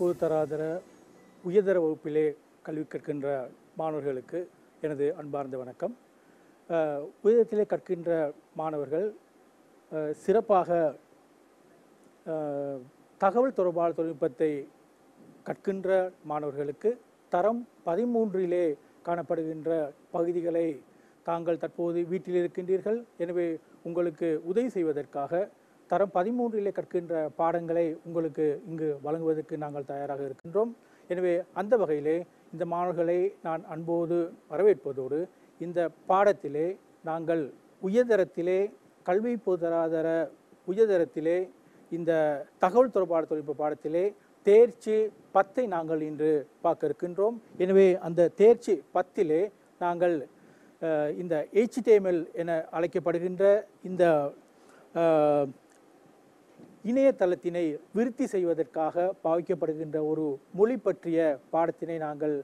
பொது தராதர உயர்தர வகுப்பிலே கல்வி கற்கின்ற மாணவர்களுக்கு எனது அன்பார்ந்த வணக்கம் உயரத்திலே கற்கின்ற மாணவர்கள் சிறப்பாக தகவல் தொடர்பான தொழில்நுட்பத்தை கற்கின்ற மாணவர்களுக்கு தரம் பதிமூன்றிலே காணப்படுகின்ற பகுதிகளை தாங்கள் தற்போது வீட்டில் இருக்கின்றீர்கள் எனவே உங்களுக்கு உதவி செய்வதற்காக தரம் பதிமூன்றிலே கற்கின்ற பாடங்களை உங்களுக்கு இங்கு வழங்குவதற்கு நாங்கள் தயாராக இருக்கின்றோம் எனவே அந்த வகையிலே இந்த மாணவர்களை நான் அன்போடு வரவேற்பதோடு இந்த பாடத்திலே நாங்கள் உயர்தரத்திலே கல்வி பொருளாதார உயர்தரத்திலே இந்த தகவல் தொடர்பான தொழில்நுட்ப பாடத்திலே தேர்ச்சி பத்தை நாங்கள் இன்று பார்க்க இருக்கின்றோம் எனவே அந்த தேர்ச்சி பத்திலே நாங்கள் இந்த ஹெச்டிஎம்எல் என அழைக்கப்படுகின்ற இந்த இணையதளத்தினை விருத்தி செய்வதற்காக பாவிக்கப்படுகின்ற ஒரு மொழி பற்றிய பாடத்தினை நாங்கள்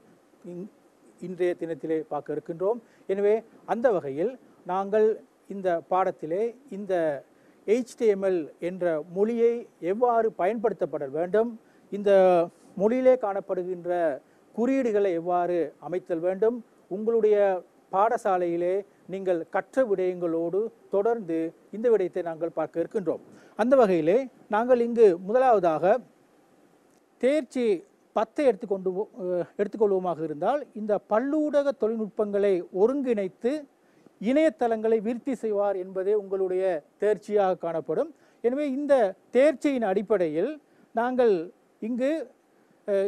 இன்றைய தினத்திலே பார்க்க இருக்கின்றோம் எனவே அந்த வகையில் நாங்கள் இந்த பாடத்திலே இந்த ஹெச்டிஎம்எல் என்ற மொழியை எவ்வாறு பயன்படுத்தப்பட வேண்டும் இந்த மொழியிலே காணப்படுகின்ற குறியீடுகளை எவ்வாறு அமைத்தல் வேண்டும் உங்களுடைய பாடசாலையிலே நீங்கள் கற்ற விடயங்களோடு தொடர்ந்து இந்த விடயத்தை நாங்கள் பார்க்க இருக்கின்றோம் அந்த வகையிலே நாங்கள் இங்கு முதலாவதாக தேர்ச்சி பத்தை எடுத்துக்கொண்டு எடுத்துக்கொள்வோமாக இருந்தால் இந்த பல்லூடக தொழில்நுட்பங்களை ஒருங்கிணைத்து இணையதளங்களை விருத்தி செய்வார் என்பதே உங்களுடைய தேர்ச்சியாக காணப்படும் எனவே இந்த தேர்ச்சியின் அடிப்படையில் நாங்கள் இங்கு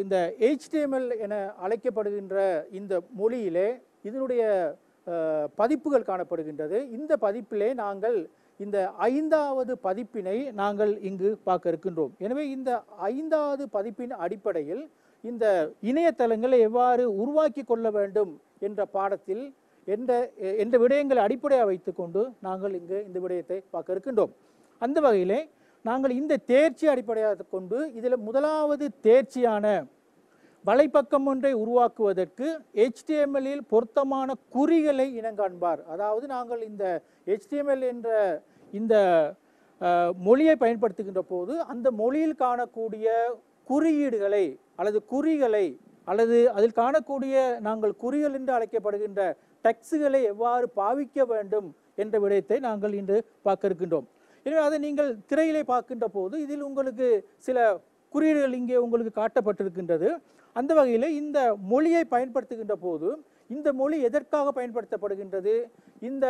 இந்த ஹெச்டிஎம்எல் என அழைக்கப்படுகின்ற இந்த மொழியிலே இதனுடைய பதிப்புகள் காணப்படுகின்றது இந்த பதிப்பிலே நாங்கள் இந்த ஐந்தாவது பதிப்பினை நாங்கள் இங்கு பார்க்க இருக்கின்றோம் எனவே இந்த ஐந்தாவது பதிப்பின் அடிப்படையில் இந்த இணையதளங்களை எவ்வாறு உருவாக்கி கொள்ள வேண்டும் என்ற பாடத்தில் எந்த எந்த விடயங்களை அடிப்படையாக வைத்துக்கொண்டு நாங்கள் இங்கு இந்த விடயத்தை பார்க்க இருக்கின்றோம் அந்த வகையிலே நாங்கள் இந்த தேர்ச்சி அடிப்படையாக கொண்டு இதில் முதலாவது தேர்ச்சியான வலைப்பக்கம் ஒன்றை உருவாக்குவதற்கு ஹெச்டிஎம்எல்லில் பொருத்தமான குறிகளை இனங்காண்பார் அதாவது நாங்கள் இந்த ஹெச்டிஎம்எல் என்ற இந்த மொழியை பயன்படுத்துகின்ற போது அந்த மொழியில் காணக்கூடிய குறியீடுகளை அல்லது குறிகளை அல்லது அதில் காணக்கூடிய நாங்கள் குறிகள் என்று அழைக்கப்படுகின்ற டெக்ஸுகளை எவ்வாறு பாவிக்க வேண்டும் என்ற விடயத்தை நாங்கள் இன்று பார்க்க இருக்கின்றோம் எனவே அதை நீங்கள் திரையிலே பார்க்கின்ற போது இதில் உங்களுக்கு சில குறியீடுகள் இங்கே உங்களுக்கு காட்டப்பட்டிருக்கின்றது அந்த வகையில் இந்த மொழியை பயன்படுத்துகின்ற போது இந்த மொழி எதற்காக பயன்படுத்தப்படுகின்றது இந்த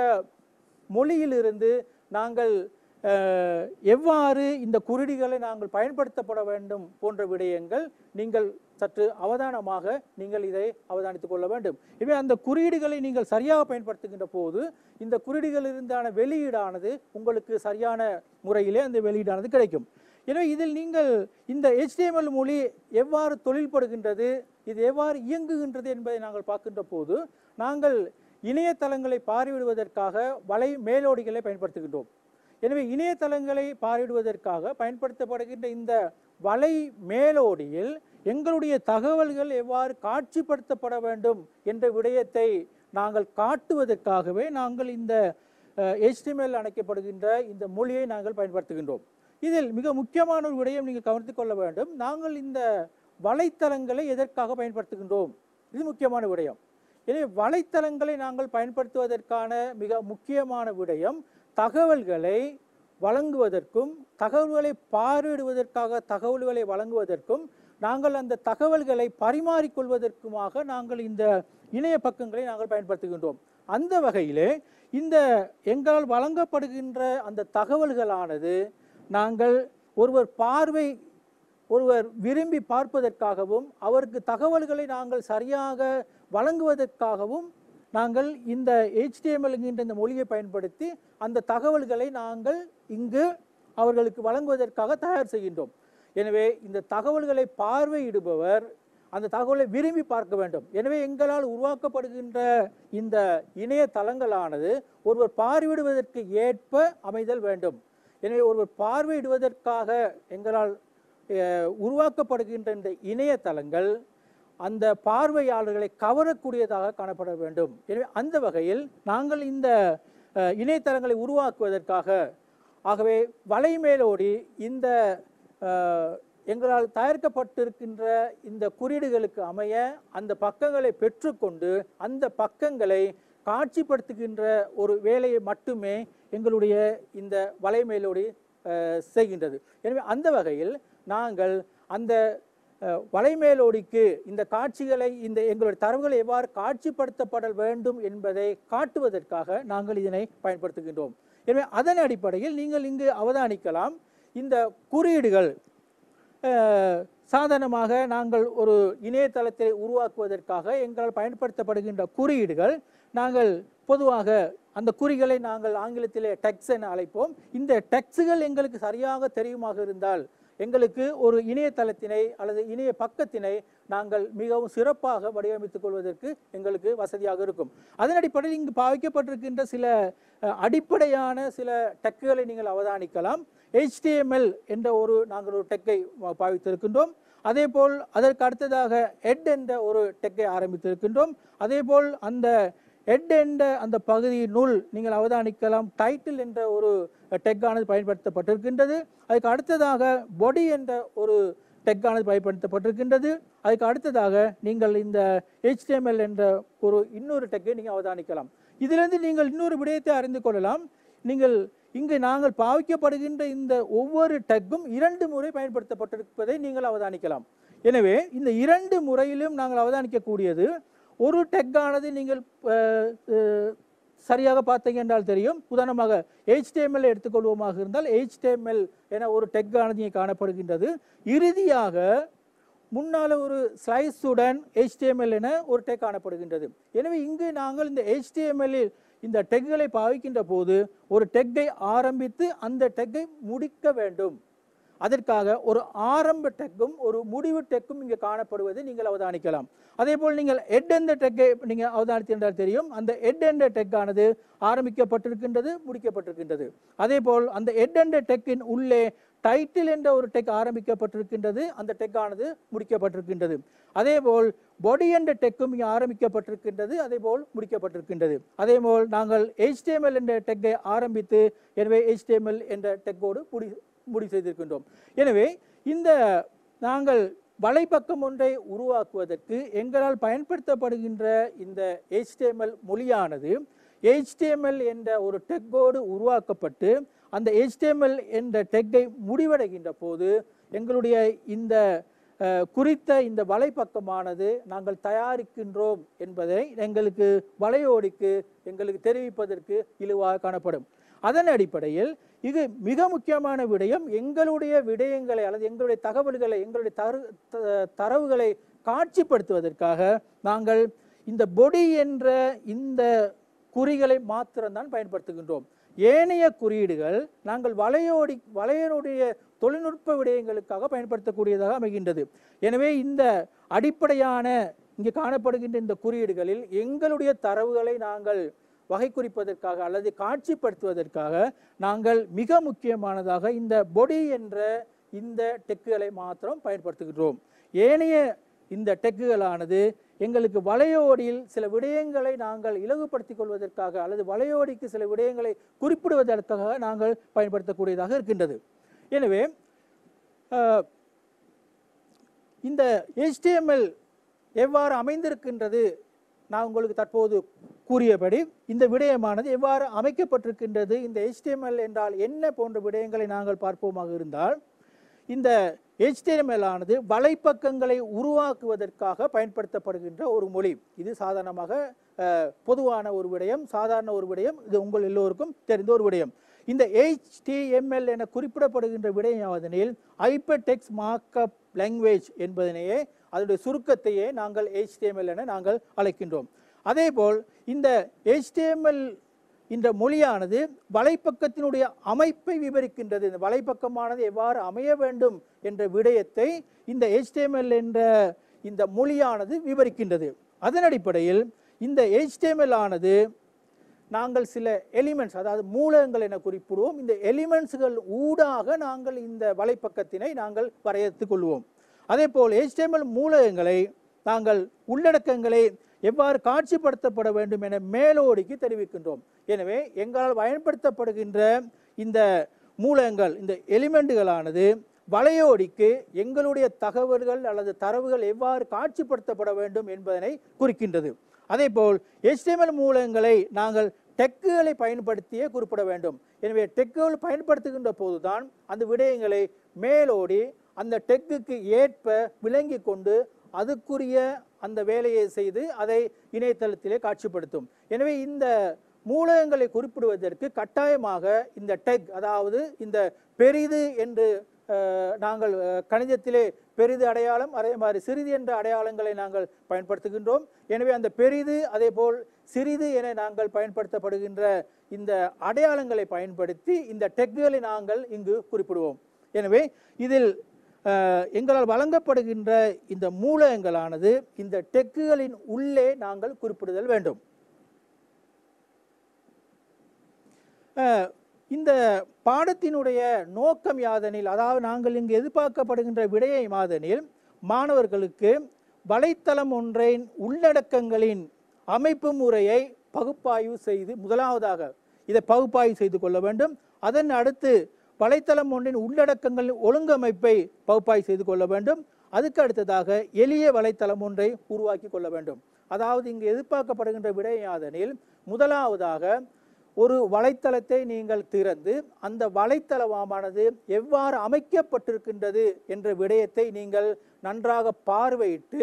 மொழியிலிருந்து நாங்கள் எவ்வாறு இந்த குருடிகளை நாங்கள் பயன்படுத்தப்பட வேண்டும் போன்ற விடயங்கள் நீங்கள் சற்று அவதானமாக நீங்கள் இதை அவதானித்துக் கொள்ள வேண்டும் இவை அந்த குறியீடுகளை நீங்கள் சரியாக பயன்படுத்துகின்ற போது இந்த குறியீடுகளிலிருந்தான வெளியீடானது உங்களுக்கு சரியான முறையிலே அந்த வெளியீடானது கிடைக்கும் எனவே இதில் நீங்கள் இந்த ஹெச்டிஎம்எல் மொழி எவ்வாறு தொழில்படுகின்றது இது எவ்வாறு இயங்குகின்றது என்பதை நாங்கள் பார்க்கின்ற போது நாங்கள் இணையதளங்களை பார்வையிடுவதற்காக வலை மேலோடிகளை பயன்படுத்துகின்றோம் எனவே இணையதளங்களை பார்வையிடுவதற்காக பயன்படுத்தப்படுகின்ற இந்த வலை மேலோடியில் எங்களுடைய தகவல்கள் எவ்வாறு காட்சிப்படுத்தப்பட வேண்டும் என்ற விடயத்தை நாங்கள் காட்டுவதற்காகவே நாங்கள் இந்த ஹெச்டிஎம்எல் அணைக்கப்படுகின்ற இந்த மொழியை நாங்கள் பயன்படுத்துகின்றோம் இதில் மிக முக்கியமான ஒரு விடயம் நீங்கள் கவனித்து கொள்ள வேண்டும் நாங்கள் இந்த வலைத்தளங்களை எதற்காக பயன்படுத்துகின்றோம் இது முக்கியமான விடயம் எனவே வலைத்தளங்களை நாங்கள் பயன்படுத்துவதற்கான மிக முக்கியமான விடயம் தகவல்களை வழங்குவதற்கும் தகவல்களை பார்வையிடுவதற்காக தகவல்களை வழங்குவதற்கும் நாங்கள் அந்த தகவல்களை பரிமாறிக்கொள்வதற்குமாக நாங்கள் இந்த இணைய பக்கங்களை நாங்கள் பயன்படுத்துகின்றோம் அந்த வகையிலே இந்த எங்களால் வழங்கப்படுகின்ற அந்த தகவல்களானது நாங்கள் ஒருவர் பார்வை ஒருவர் விரும்பி பார்ப்பதற்காகவும் அவருக்கு தகவல்களை நாங்கள் சரியாக வழங்குவதற்காகவும் நாங்கள் இந்த ஹெச்டிஎம்எல் இந்த மொழியை பயன்படுத்தி அந்த தகவல்களை நாங்கள் இங்கு அவர்களுக்கு வழங்குவதற்காக தயார் செய்கின்றோம் எனவே இந்த தகவல்களை பார்வையிடுபவர் அந்த தகவலை விரும்பி பார்க்க வேண்டும் எனவே எங்களால் உருவாக்கப்படுகின்ற இந்த இணையதளங்களானது ஒருவர் பார்வையிடுவதற்கு ஏற்ப அமைதல் வேண்டும் எனவே ஒருவர் பார்வையிடுவதற்காக எங்களால் உருவாக்கப்படுகின்ற இந்த இணையதளங்கள் அந்த பார்வையாளர்களை கவரக்கூடியதாக காணப்பட வேண்டும் எனவே அந்த வகையில் நாங்கள் இந்த இணையதளங்களை உருவாக்குவதற்காக ஆகவே வலைமேலோடி இந்த எங்களால் தயாரிக்கப்பட்டிருக்கின்ற இந்த குறியீடுகளுக்கு அமைய அந்த பக்கங்களை பெற்றுக்கொண்டு அந்த பக்கங்களை காட்சிப்படுத்துகின்ற ஒரு வேலையை மட்டுமே எங்களுடைய இந்த வலைமையிலோடு செய்கின்றது எனவே அந்த வகையில் நாங்கள் அந்த வலைமேலோடிக்கு இந்த காட்சிகளை இந்த எங்களுடைய தரவுகளை எவ்வாறு காட்சிப்படுத்தப்படல் வேண்டும் என்பதை காட்டுவதற்காக நாங்கள் இதனை பயன்படுத்துகின்றோம் எனவே அதன் அடிப்படையில் நீங்கள் இங்கு அவதானிக்கலாம் இந்த குறியீடுகள் சாதாரணமாக நாங்கள் ஒரு இணையதளத்தை உருவாக்குவதற்காக எங்களால் பயன்படுத்தப்படுகின்ற குறியீடுகள் நாங்கள் பொதுவாக அந்த குறிகளை நாங்கள் ஆங்கிலத்திலே டெக்ஸ் என அழைப்போம் இந்த டெக்ஸுகள் எங்களுக்கு சரியாக தெரியுமாக இருந்தால் எங்களுக்கு ஒரு இணையதளத்தினை அல்லது இணைய பக்கத்தினை நாங்கள் மிகவும் சிறப்பாக வடிவமைத்துக் கொள்வதற்கு எங்களுக்கு வசதியாக இருக்கும் அதன் அடிப்படையில் இங்கு பாவிக்கப்பட்டிருக்கின்ற சில அடிப்படையான சில டெக்குகளை நீங்கள் அவதானிக்கலாம் ஹெச்டிஎம்எல் என்ற ஒரு நாங்கள் ஒரு டெக்கை பாவித்திருக்கின்றோம் அதே போல் அதற்கு அடுத்ததாக ஹெட் என்ற ஒரு டெக்கை ஆரம்பித்திருக்கின்றோம் அதே போல் அந்த ஹெட் என்ற அந்த நூல் நீங்கள் அவதானிக்கலாம் டைட்டில் என்ற ஒரு டெக்கானது பயன்படுத்தப்பட்டிருக்கின்றது அதுக்கு அடுத்ததாக பொடி என்ற ஒரு டெக்கானது பயன்படுத்தப்பட்டிருக்கின்றது அதுக்கு அடுத்ததாக நீங்கள் இந்த ஹெச்டிஎம்எல் என்ற ஒரு இன்னொரு டெக்கை நீங்கள் அவதானிக்கலாம் இதிலிருந்து நீங்கள் இன்னொரு விடயத்தை அறிந்து கொள்ளலாம் நீங்கள் இங்கு நாங்கள் பாவிக்கப்படுகின்ற இந்த ஒவ்வொரு டெக்கும் இரண்டு முறை பயன்படுத்தப்பட்டிருப்பதை நீங்கள் அவதானிக்கலாம் எனவே இந்த இரண்டு முறையிலும் நாங்கள் அவதானிக்கக்கூடியது ஒரு டெக்கானது நீங்கள் சரியாக பார்த்தீங்க என்றால் தெரியும் உதாரணமாக ஹெச்டிஎம்எல் எடுத்துக்கொள்வோமாக இருந்தால் ஹெச்டிஎம்எல் என ஒரு டெக்கானது இங்கே காணப்படுகின்றது இறுதியாக முன்னால் ஒரு ஸ்லைஸுடன் ஹெச்டிஎம்எல் என ஒரு டெக் காணப்படுகின்றது எனவே இங்கு நாங்கள் இந்த ஹெச்டிஎம்எல்லில் இந்த டெக்குகளை பாவிக்கின்ற போது ஒரு டெக்கை ஆரம்பித்து அந்த டெக்கை முடிக்க வேண்டும் அதற்காக ஒரு ஆரம்ப டெக்கும் ஒரு முடிவு டெக்கும் இங்கே காணப்படுவதை நீங்கள் அவதானிக்கலாம் அதே போல் நீங்கள் எட் எந்த டெக்கை நீங்கள் அவதானித்திருந்தால் தெரியும் அந்த எட் எந்த டெக்கானது ஆரம்பிக்கப்பட்டிருக்கின்றது முடிக்கப்பட்டிருக்கின்றது அதே போல் அந்த எட் எந்த டெக்கின் உள்ளே டைட்டில் என்ற ஒரு டெக் ஆரம்பிக்கப்பட்டிருக்கின்றது அந்த டெக்கானது முடிக்கப்பட்டிருக்கின்றது அதே போல் பொடி என்ற டெக்கும் இங்கே ஆரம்பிக்கப்பட்டிருக்கின்றது அதே போல் முடிக்கப்பட்டிருக்கின்றது அதே போல் நாங்கள் ஹெச்டிஎம்எல் என்ற டெக்கை ஆரம்பித்து எனவே ஹெச்டிஎம்எல் என்ற டெக்கோடு முடி முடிவு செய்திருக்கின்றோம் எனவே இந்த நாங்கள் வலைப்பக்கம் ஒன்றை உருவாக்குவதற்கு எங்களால் பயன்படுத்தப்படுகின்ற இந்த ஹெச்டிஎம்எல் மொழியானது ஹெச்டிஎம்எல் என்ற ஒரு டெக்கோடு உருவாக்கப்பட்டு அந்த ஹெச்டிஎம்எல் என்ற டெக்கை முடிவடைகின்ற போது எங்களுடைய இந்த குறித்த இந்த வலைப்பக்கமானது நாங்கள் தயாரிக்கின்றோம் என்பதை எங்களுக்கு வலையோடிக்கு எங்களுக்கு தெரிவிப்பதற்கு இழுவாக காணப்படும் அதன் அடிப்படையில் இது மிக முக்கியமான விடயம் எங்களுடைய விடயங்களை அல்லது எங்களுடைய தகவல்களை எங்களுடைய தரு தரவுகளை காட்சிப்படுத்துவதற்காக நாங்கள் இந்த பொடி என்ற இந்த குறிகளை மாத்திரம்தான் பயன்படுத்துகின்றோம் ஏனைய குறியீடுகள் நாங்கள் வலையோடி வலையனுடைய தொழில்நுட்ப விடயங்களுக்காக பயன்படுத்தக்கூடியதாக அமைகின்றது எனவே இந்த அடிப்படையான இங்கே காணப்படுகின்ற இந்த குறியீடுகளில் எங்களுடைய தரவுகளை நாங்கள் வகை குறிப்பதற்காக அல்லது காட்சிப்படுத்துவதற்காக நாங்கள் மிக முக்கியமானதாக இந்த பொடி என்ற இந்த டெக்குகளை மாத்திரம் பயன்படுத்துகின்றோம் ஏனைய இந்த டெக்குகளானது எங்களுக்கு வளையோடியில் சில விடயங்களை நாங்கள் இலகுபடுத்தி கொள்வதற்காக அல்லது வளையோடிக்கு சில விடயங்களை குறிப்பிடுவதற்காக நாங்கள் பயன்படுத்தக்கூடியதாக இருக்கின்றது எனவே இந்த ஹெச்டிஎம்எல் எவ்வாறு அமைந்திருக்கின்றது நான் உங்களுக்கு தற்போது கூறியபடி இந்த விடயமானது எவ்வாறு அமைக்கப்பட்டிருக்கின்றது இந்த ஹெச்டிஎம்எல் என்றால் என்ன போன்ற விடயங்களை நாங்கள் பார்ப்போமாக இருந்தால் இந்த ஹெச்டிஎம்எல் ஆனது வலைப்பக்கங்களை உருவாக்குவதற்காக பயன்படுத்தப்படுகின்ற ஒரு மொழி இது சாதாரணமாக பொதுவான ஒரு விடயம் சாதாரண ஒரு விடயம் இது உங்கள் எல்லோருக்கும் தெரிந்த ஒரு விடயம் இந்த ஹெச்டிஎம்எல் என குறிப்பிடப்படுகின்ற விடயம் அதனில் ஹைப்பர் மார்க்கப் லாங்குவேஜ் என்பதனையே அதனுடைய சுருக்கத்தையே நாங்கள் ஹெச்டிஎம்எல் என நாங்கள் அழைக்கின்றோம் அதேபோல் இந்த ஹெச்டிஎம்எல் இந்த மொழியானது வலைப்பக்கத்தினுடைய அமைப்பை விவரிக்கின்றது இந்த வலைப்பக்கமானது எவ்வாறு அமைய வேண்டும் என்ற விடயத்தை இந்த ஹெச்டிஎம்எல் என்ற இந்த மொழியானது விவரிக்கின்றது அதன் அடிப்படையில் இந்த ஹெச்டிஎம்எல் ஆனது நாங்கள் சில எலிமெண்ட்ஸ் அதாவது மூலங்கள் என குறிப்பிடுவோம் இந்த எலிமெண்ட்ஸ்கள் ஊடாக நாங்கள் இந்த வலைப்பக்கத்தினை நாங்கள் வரையறுத்துக் கொள்வோம் அதே போல் ஹெச்டிஎம்எல் மூலகங்களை நாங்கள் உள்ளடக்கங்களை எவ்வாறு காட்சிப்படுத்தப்பட வேண்டும் என மேலோடிக்கு தெரிவிக்கின்றோம் எனவே எங்களால் பயன்படுத்தப்படுகின்ற இந்த மூலங்கள் இந்த எலிமெண்ட்டுகளானது வலையோடிக்கு எங்களுடைய தகவல்கள் அல்லது தரவுகள் எவ்வாறு காட்சிப்படுத்தப்பட வேண்டும் என்பதனை குறிக்கின்றது அதே போல் ஹெச்டிஎம்எல் மூலங்களை நாங்கள் டெக்குகளை பயன்படுத்தியே குறிப்பிட வேண்டும் எனவே டெக்குகள் பயன்படுத்துகின்ற போதுதான் அந்த விடயங்களை மேலோடி அந்த டெக்குக்கு ஏற்ப விளங்கி கொண்டு அதுக்குரிய அந்த வேலையை செய்து அதை இணையதளத்திலே காட்சிப்படுத்தும் எனவே இந்த மூலகங்களை குறிப்பிடுவதற்கு கட்டாயமாக இந்த டெக் அதாவது இந்த பெரிது என்று நாங்கள் கணிதத்திலே பெரிது அடையாளம் அதே மாதிரி சிறிது என்ற அடையாளங்களை நாங்கள் பயன்படுத்துகின்றோம் எனவே அந்த பெரிது அதே போல் சிறிது என நாங்கள் பயன்படுத்தப்படுகின்ற இந்த அடையாளங்களை பயன்படுத்தி இந்த டெக்குகளை நாங்கள் இங்கு குறிப்பிடுவோம் எனவே இதில் எங்களால் வழங்கப்படுகின்ற இந்த மூலகங்களானது இந்த டெக்குகளின் உள்ளே நாங்கள் குறிப்பிடுதல் வேண்டும் இந்த பாடத்தினுடைய நோக்கம் யாதனில் அதாவது நாங்கள் இங்கு எதிர்பார்க்கப்படுகின்ற விடையை மாதனில் மாணவர்களுக்கு வலைத்தளம் ஒன்றின் உள்ளடக்கங்களின் அமைப்பு முறையை பகுப்பாய்வு செய்து முதலாவதாக இதை பகுப்பாய்வு செய்து கொள்ள வேண்டும் அதன் அடுத்து வலைத்தளம் ஒன்றின் உள்ளடக்கங்களின் ஒழுங்கமைப்பை பகுப்பாய்வு செய்து கொள்ள வேண்டும் அதுக்கு அடுத்ததாக எளிய வலைத்தளம் ஒன்றை உருவாக்கி கொள்ள வேண்டும் அதாவது இங்கு எதிர்பார்க்கப்படுகின்ற விடையாதனில் முதலாவதாக ஒரு வலைத்தளத்தை நீங்கள் திறந்து அந்த வலைத்தளமானது எவ்வாறு அமைக்கப்பட்டிருக்கின்றது என்ற விடயத்தை நீங்கள் நன்றாக பார்வையிட்டு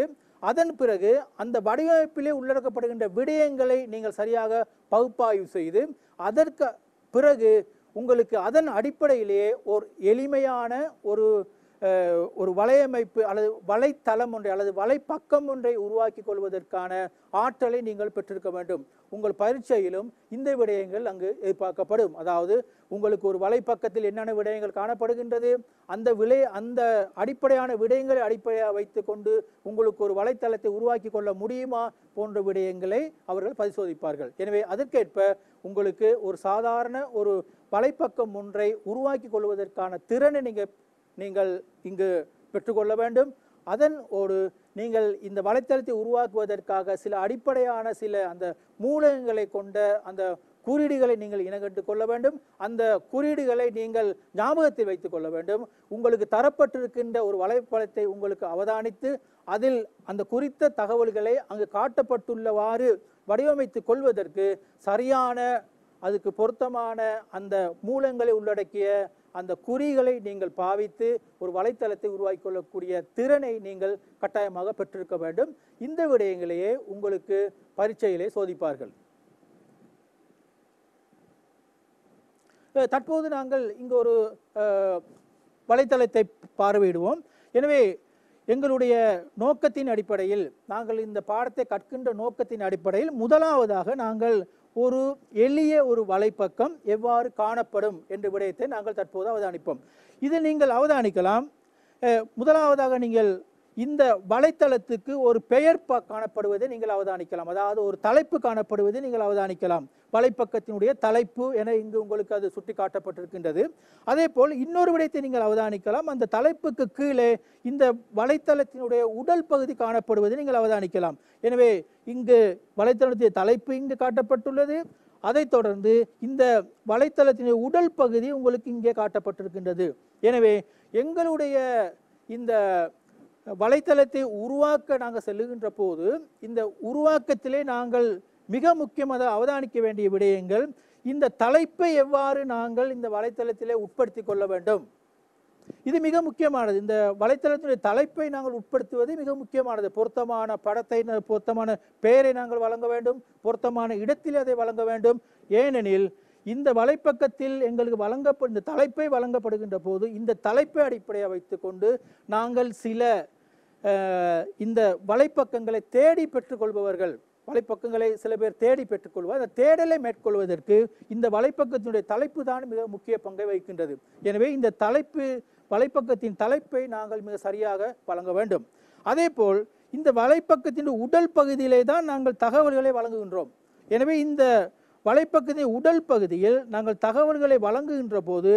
அதன் பிறகு அந்த வடிவமைப்பிலே உள்ளடக்கப்படுகின்ற விடயங்களை நீங்கள் சரியாக பகுப்பாய்வு செய்து அதற்கு பிறகு உங்களுக்கு அதன் அடிப்படையிலேயே ஒரு எளிமையான ஒரு ஒரு வலையமைப்பு அல்லது வலைத்தளம் ஒன்றை அல்லது வலைப்பக்கம் ஒன்றை உருவாக்கி கொள்வதற்கான ஆற்றலை நீங்கள் பெற்றிருக்க வேண்டும் உங்கள் பரீட்சையிலும் இந்த விடயங்கள் அங்கு எதிர்பார்க்கப்படும் அதாவது உங்களுக்கு ஒரு வலைப்பக்கத்தில் என்னென்ன விடயங்கள் காணப்படுகின்றது அந்த விலை அந்த அடிப்படையான விடயங்களை அடிப்படையாக வைத்துக்கொண்டு உங்களுக்கு ஒரு வலைத்தளத்தை உருவாக்கி கொள்ள முடியுமா போன்ற விடயங்களை அவர்கள் பரிசோதிப்பார்கள் எனவே அதற்கேற்ப உங்களுக்கு ஒரு சாதாரண ஒரு வலைப்பக்கம் ஒன்றை உருவாக்கி கொள்வதற்கான திறனை நீங்கள் நீங்கள் இங்கு பெற்றுக்கொள்ள வேண்டும் அதன் ஒரு நீங்கள் இந்த வலைத்தளத்தை உருவாக்குவதற்காக சில அடிப்படையான சில அந்த மூலகங்களை கொண்ட அந்த குறியீடுகளை நீங்கள் இனங்கட்டு கொள்ள வேண்டும் அந்த குறியீடுகளை நீங்கள் ஞாபகத்தில் வைத்துக் கொள்ள வேண்டும் உங்களுக்கு தரப்பட்டிருக்கின்ற ஒரு வலைப்பழத்தை உங்களுக்கு அவதானித்து அதில் அந்த குறித்த தகவல்களை அங்கு காட்டப்பட்டுள்ளவாறு வடிவமைத்து கொள்வதற்கு சரியான அதுக்கு பொருத்தமான அந்த மூலங்களை உள்ளடக்கிய அந்த குறிகளை நீங்கள் பாவித்து ஒரு வலைத்தளத்தை உருவாக்கி கொள்ளக்கூடிய திறனை நீங்கள் கட்டாயமாக பெற்றிருக்க வேண்டும் இந்த விடயங்களையே உங்களுக்கு பரீட்சையிலே சோதிப்பார்கள் தற்போது நாங்கள் இங்கு ஒரு வலைத்தளத்தை பார்வையிடுவோம் எனவே எங்களுடைய நோக்கத்தின் அடிப்படையில் நாங்கள் இந்த பாடத்தை கற்கின்ற நோக்கத்தின் அடிப்படையில் முதலாவதாக நாங்கள் ஒரு எளிய ஒரு வலைப்பக்கம் எவ்வாறு காணப்படும் என்ற விடயத்தை நாங்கள் தற்போது அவதானிப்போம் இதை நீங்கள் அவதானிக்கலாம் முதலாவதாக நீங்கள் இந்த வலைத்தளத்துக்கு ஒரு பெயர் காணப்படுவதை நீங்கள் அவதானிக்கலாம் அதாவது ஒரு தலைப்பு காணப்படுவதை நீங்கள் அவதானிக்கலாம் வலைப்பக்கத்தினுடைய தலைப்பு என இங்கு உங்களுக்கு அது சுட்டி காட்டப்பட்டிருக்கின்றது அதே போல் இன்னொரு விடயத்தை நீங்கள் அவதானிக்கலாம் அந்த தலைப்புக்கு கீழே இந்த வலைத்தளத்தினுடைய உடல் பகுதி காணப்படுவதை நீங்கள் அவதானிக்கலாம் எனவே இங்கு வலைத்தளத்தின் தலைப்பு இங்கு காட்டப்பட்டுள்ளது அதைத் தொடர்ந்து இந்த வலைத்தளத்தினுடைய உடல் பகுதி உங்களுக்கு இங்கே காட்டப்பட்டிருக்கின்றது எனவே எங்களுடைய இந்த வலைத்தளத்தை உருவாக்க நாங்கள் செல்லுகின்ற போது இந்த உருவாக்கத்திலே நாங்கள் மிக முக்கியமாக அவதானிக்க வேண்டிய விடயங்கள் இந்த தலைப்பை எவ்வாறு நாங்கள் இந்த வலைத்தளத்திலே உட்படுத்தி கொள்ள வேண்டும் இது மிக முக்கியமானது இந்த வலைத்தளத்தினுடைய தலைப்பை நாங்கள் உட்படுத்துவது மிக முக்கியமானது பொருத்தமான படத்தை பொருத்தமான பெயரை நாங்கள் வழங்க வேண்டும் பொருத்தமான இடத்தில் அதை வழங்க வேண்டும் ஏனெனில் இந்த வலைப்பக்கத்தில் எங்களுக்கு வழங்கப்ப இந்த தலைப்பை வழங்கப்படுகின்ற போது இந்த தலைப்பை அடிப்படையாக வைத்துக்கொண்டு நாங்கள் சில இந்த வலைப்பக்கங்களை தேடி பெற்றுக்கொள்பவர்கள் வலைப்பக்கங்களை சில பேர் தேடி பெற்றுக்கொள்வார் அந்த தேடலை மேற்கொள்வதற்கு இந்த வலைப்பக்கத்தினுடைய தலைப்பு தான் மிக முக்கிய பங்கை வகிக்கின்றது எனவே இந்த தலைப்பு வலைப்பக்கத்தின் தலைப்பை நாங்கள் மிக சரியாக வழங்க வேண்டும் அதே போல் இந்த வலைப்பக்கத்தின் உடல் பகுதியிலே தான் நாங்கள் தகவல்களை வழங்குகின்றோம் எனவே இந்த வலைப்பகுதி உடல் பகுதியில் நாங்கள் தகவல்களை வழங்குகின்ற போது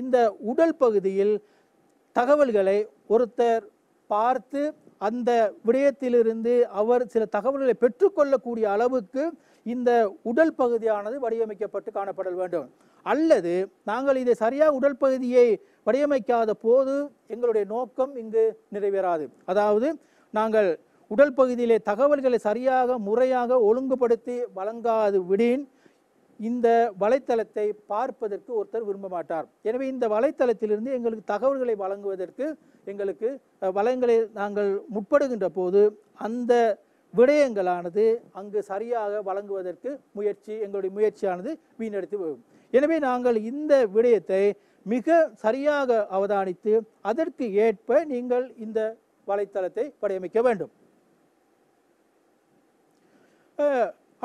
இந்த உடல் பகுதியில் தகவல்களை ஒருத்தர் பார்த்து அந்த விடயத்திலிருந்து அவர் சில தகவல்களை பெற்றுக்கொள்ளக்கூடிய அளவுக்கு இந்த உடல் பகுதியானது வடிவமைக்கப்பட்டு காணப்படல் வேண்டும் அல்லது நாங்கள் இதை சரியாக உடல் பகுதியை வடிவமைக்காத போது எங்களுடைய நோக்கம் இங்கு நிறைவேறாது அதாவது நாங்கள் உடல் பகுதியிலே தகவல்களை சரியாக முறையாக ஒழுங்குபடுத்தி வழங்காது விடின் இந்த வலைத்தளத்தை பார்ப்பதற்கு ஒருத்தர் விரும்ப மாட்டார் எனவே இந்த வலைத்தளத்திலிருந்து எங்களுக்கு தகவல்களை வழங்குவதற்கு எங்களுக்கு வளங்களை நாங்கள் முற்படுகின்ற போது அந்த விடயங்களானது அங்கு சரியாக வழங்குவதற்கு முயற்சி எங்களுடைய முயற்சியானது வீணடித்து வரும் எனவே நாங்கள் இந்த விடயத்தை மிக சரியாக அவதானித்து அதற்கு ஏற்ப நீங்கள் இந்த வலைத்தளத்தை வடிவமைக்க வேண்டும்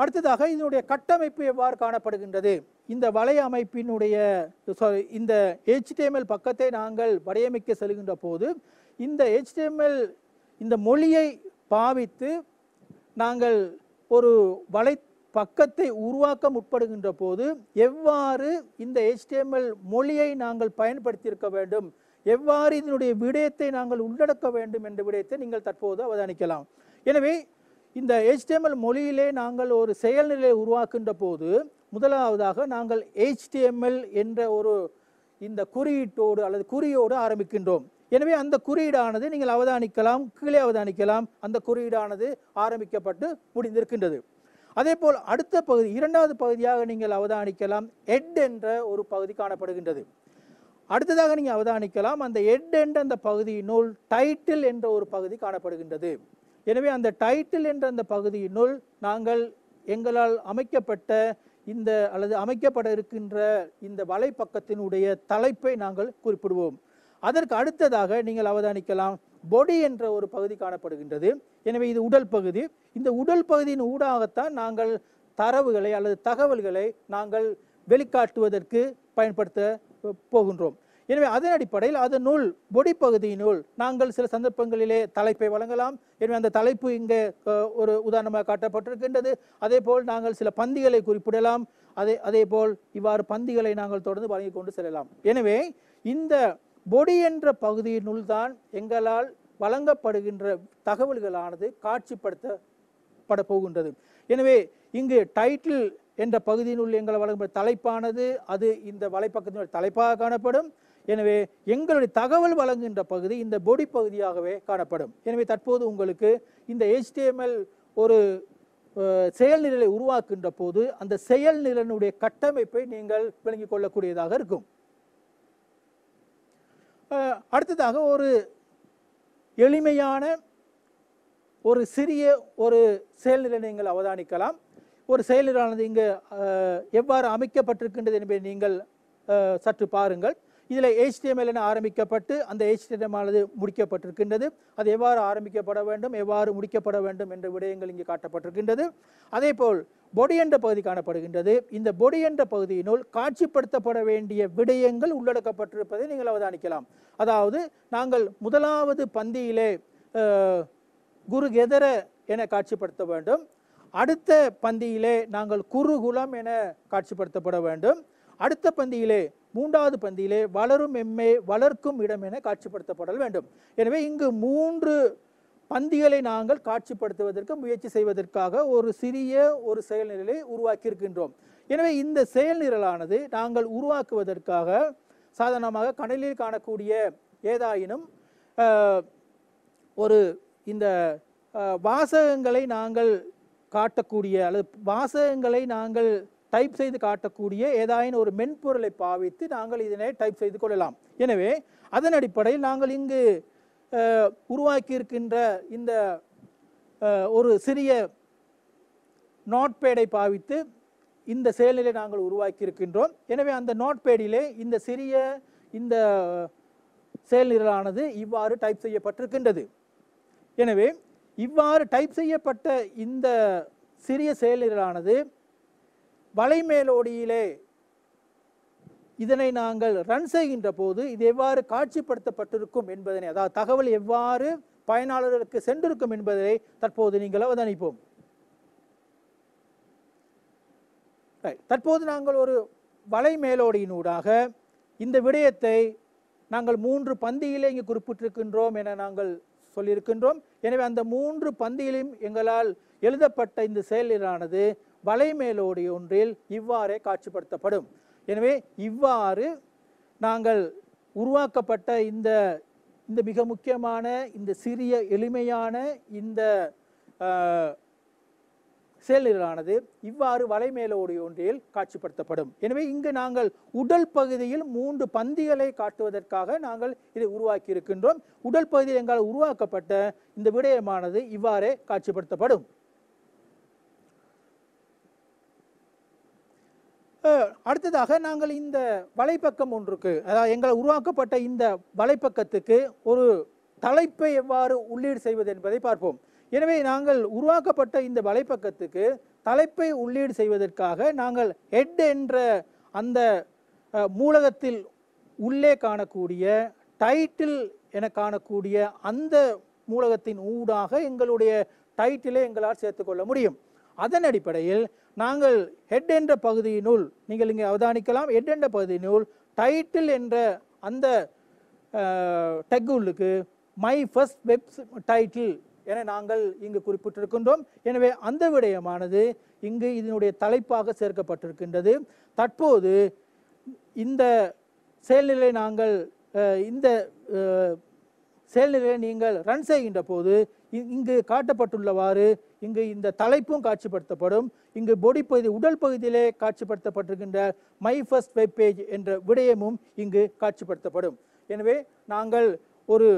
அடுத்ததாக இதனுடைய கட்டமைப்பு எவ்வாறு காணப்படுகின்றது இந்த வலை அமைப்பினுடைய இந்த ஹெச்டிஎம்எல் பக்கத்தை நாங்கள் வடையமைக்க செல்கின்ற போது இந்த ஹெச்டிஎம்எல் இந்த மொழியை பாவித்து நாங்கள் ஒரு வலை பக்கத்தை உருவாக்க முற்படுகின்ற போது எவ்வாறு இந்த ஹெச்டிஎம்எல் மொழியை நாங்கள் பயன்படுத்தியிருக்க வேண்டும் எவ்வாறு இதனுடைய விடயத்தை நாங்கள் உள்ளடக்க வேண்டும் என்ற விடயத்தை நீங்கள் தற்போது அவதானிக்கலாம் எனவே இந்த ஹெச்டிஎம்எல் மொழியிலே நாங்கள் ஒரு செயல்நிலை உருவாக்குகின்ற போது முதலாவதாக நாங்கள் ஹெச்டிஎம்எல் என்ற ஒரு இந்த குறியீட்டோடு அல்லது குறியோடு ஆரம்பிக்கின்றோம் எனவே அந்த குறியீடானது நீங்கள் அவதானிக்கலாம் கீழே அவதானிக்கலாம் அந்த குறியீடானது ஆரம்பிக்கப்பட்டு முடிந்திருக்கின்றது அதே போல் அடுத்த பகுதி இரண்டாவது பகுதியாக நீங்கள் அவதானிக்கலாம் எட் என்ற ஒரு பகுதி காணப்படுகின்றது அடுத்ததாக நீங்கள் அவதானிக்கலாம் அந்த எட் என்ற அந்த பகுதியினுள் டைட்டில் என்ற ஒரு பகுதி காணப்படுகின்றது எனவே அந்த டைட்டில் என்ற அந்த பகுதியினுள் நாங்கள் எங்களால் அமைக்கப்பட்ட இந்த அல்லது அமைக்கப்பட இருக்கின்ற இந்த வலைப்பக்கத்தினுடைய தலைப்பை நாங்கள் குறிப்பிடுவோம் அதற்கு அடுத்ததாக நீங்கள் அவதானிக்கலாம் பொடி என்ற ஒரு பகுதி காணப்படுகின்றது எனவே இது உடல் பகுதி இந்த உடல் பகுதியின் ஊடாகத்தான் நாங்கள் தரவுகளை அல்லது தகவல்களை நாங்கள் வெளிக்காட்டுவதற்கு பயன்படுத்த போகின்றோம் எனவே அதன் அடிப்படையில் அதனுள் பொடிப்பகுதியினுள் நாங்கள் சில சந்தர்ப்பங்களிலே தலைப்பை வழங்கலாம் எனவே அந்த தலைப்பு இங்கே ஒரு உதாரணமாக காட்டப்பட்டிருக்கின்றது அதே போல் நாங்கள் சில பந்திகளை குறிப்பிடலாம் அதே அதே போல் இவ்வாறு பந்திகளை நாங்கள் தொடர்ந்து வழங்கி கொண்டு செல்லலாம் எனவே இந்த பொடி என்ற பகுதியினுள் தான் எங்களால் வழங்கப்படுகின்ற தகவல்களானது காட்சிப்படுத்தப்பட போகின்றது எனவே இங்கு டைட்டில் என்ற பகுதியினுள் எங்களை வழங்கப்படும் தலைப்பானது அது இந்த வலைப்பக்கத்தினுடைய தலைப்பாக காணப்படும் எனவே எங்களுடைய தகவல் வழங்குகின்ற பகுதி இந்த பொடி பகுதியாகவே காணப்படும் எனவே தற்போது உங்களுக்கு இந்த ஹெச்டிஎம்எல் ஒரு செயல்நிலை உருவாக்குகின்ற போது அந்த செயல்நிலனுடைய கட்டமைப்பை நீங்கள் விளங்கிக் கொள்ளக்கூடியதாக இருக்கும் அடுத்ததாக ஒரு எளிமையான ஒரு சிறிய ஒரு செயல்நிலை நீங்கள் அவதானிக்கலாம் ஒரு செயல்நிலானது இங்கு எவ்வாறு அமைக்கப்பட்டிருக்கின்றது என்பதை நீங்கள் சற்று பாருங்கள் இதில் ஹெச்டிஎம்எல் என ஆரம்பிக்கப்பட்டு அந்த ஹெச்டிஎம்எல் முடிக்கப்பட்டிருக்கின்றது அது எவ்வாறு ஆரம்பிக்கப்பட வேண்டும் எவ்வாறு முடிக்கப்பட வேண்டும் என்ற விடயங்கள் இங்கே காட்டப்பட்டிருக்கின்றது அதே போல் பொடி என்ற பகுதி காணப்படுகின்றது இந்த பொடி என்ற பகுதியினுள் காட்சிப்படுத்தப்பட வேண்டிய விடயங்கள் உள்ளடக்கப்பட்டிருப்பதை நீங்கள் அவதானிக்கலாம் அதாவது நாங்கள் முதலாவது பந்தியிலே குரு கெதர என காட்சிப்படுத்த வேண்டும் அடுத்த பந்தியிலே நாங்கள் குருகுலம் என காட்சிப்படுத்தப்பட வேண்டும் அடுத்த பந்தியிலே மூன்றாவது பந்தியிலே வளரும் எம்மை வளர்க்கும் இடம் என காட்சிப்படுத்தப்படல் வேண்டும் எனவே இங்கு மூன்று பந்திகளை நாங்கள் காட்சிப்படுத்துவதற்கு முயற்சி செய்வதற்காக ஒரு சிறிய ஒரு செயல்நிரலை உருவாக்கியிருக்கின்றோம் எனவே இந்த செயல்நிரலானது நாங்கள் உருவாக்குவதற்காக சாதாரணமாக கடலில் காணக்கூடிய ஏதாயினும் ஒரு இந்த வாசகங்களை நாங்கள் காட்டக்கூடிய அல்லது வாசகங்களை நாங்கள் டைப் செய்து காட்டக்கூடிய ஏதாயின் ஒரு மென்பொருளை பாவித்து நாங்கள் இதனை டைப் செய்து கொள்ளலாம் எனவே அதன் அடிப்படையில் நாங்கள் இங்கு உருவாக்கி இருக்கின்ற இந்த ஒரு சிறிய நோட்பேடை பாவித்து இந்த செயல்நிலை நாங்கள் உருவாக்கி இருக்கின்றோம் எனவே அந்த நோட்பேடிலே இந்த சிறிய இந்த செயலிரலானது இவ்வாறு டைப் செய்யப்பட்டிருக்கின்றது எனவே இவ்வாறு டைப் செய்யப்பட்ட இந்த சிறிய செயல்நிரலானது வலைமேலோடியிலே இதனை நாங்கள் ரன் செய்கின்ற போது இது எவ்வாறு காட்சிப்படுத்தப்பட்டிருக்கும் என்பதனை அதாவது தகவல் எவ்வாறு பயனாளர்களுக்கு சென்றிருக்கும் என்பதை தற்போது நீங்கள் அவதானிப்போம் தற்போது நாங்கள் ஒரு வலை மேலோடியினூடாக இந்த விடயத்தை நாங்கள் மூன்று பந்தியிலே இங்கு குறிப்பிட்டிருக்கின்றோம் என நாங்கள் சொல்லியிருக்கின்றோம் எனவே அந்த மூன்று பந்தியிலும் எங்களால் எழுதப்பட்ட இந்த செயலிலானது வலைமேலோடி ஒன்றில் இவ்வாறே காட்சிப்படுத்தப்படும் எனவே இவ்வாறு நாங்கள் உருவாக்கப்பட்ட இந்த இந்த மிக முக்கியமான இந்த சிறிய எளிமையான இந்த செயல்நிரலானது இவ்வாறு வலைமேலோடு ஒன்றில் காட்சிப்படுத்தப்படும் எனவே இங்கு நாங்கள் உடல் பகுதியில் மூன்று பந்திகளை காட்டுவதற்காக நாங்கள் இதை உருவாக்கி இருக்கின்றோம் உடல் பகுதியில் எங்களால் உருவாக்கப்பட்ட இந்த விடயமானது இவ்வாறே காட்சிப்படுத்தப்படும் அடுத்ததாக நாங்கள் இந்த வலைப்பக்கம் ஒன்றுக்கு அதாவது எங்கள் உருவாக்கப்பட்ட இந்த வலைப்பக்கத்துக்கு ஒரு தலைப்பை எவ்வாறு உள்ளீடு செய்வது என்பதை பார்ப்போம் எனவே நாங்கள் உருவாக்கப்பட்ட இந்த வலைப்பக்கத்துக்கு தலைப்பை உள்ளீடு செய்வதற்காக நாங்கள் ஹெட் என்ற அந்த மூலகத்தில் உள்ளே காணக்கூடிய டைட்டில் என காணக்கூடிய அந்த மூலகத்தின் ஊடாக எங்களுடைய டைட்டிலே எங்களால் சேர்த்துக்கொள்ள முடியும் அதன் அடிப்படையில் நாங்கள் ஹெட் என்ற பகுதியினுள் நீங்கள் இங்கே அவதானிக்கலாம் ஹெட் என்ற பகுதியினுள் டைட்டில் என்ற அந்த டெக்குள்ளுக்கு மை ஃபஸ்ட் வெப் டைட்டில் என நாங்கள் இங்கு குறிப்பிட்டிருக்கின்றோம் எனவே அந்த விடயமானது இங்கு இதனுடைய தலைப்பாக சேர்க்கப்பட்டிருக்கின்றது தற்போது இந்த செயல்நிலை நாங்கள் இந்த செயல்நிலையை நீங்கள் ரன் செய்கின்ற போது இங்கு காட்டப்பட்டுள்ளவாறு இங்கு இந்த தலைப்பும் காட்சிப்படுத்தப்படும் இங்கு பொடி பகுதி உடல் பகுதியிலே காட்சிப்படுத்தப்பட்டிருக்கின்ற மை ஃபர்ஸ்ட் வெப் பேஜ் என்ற விடயமும் இங்கு காட்சிப்படுத்தப்படும் எனவே நாங்கள் ஒரு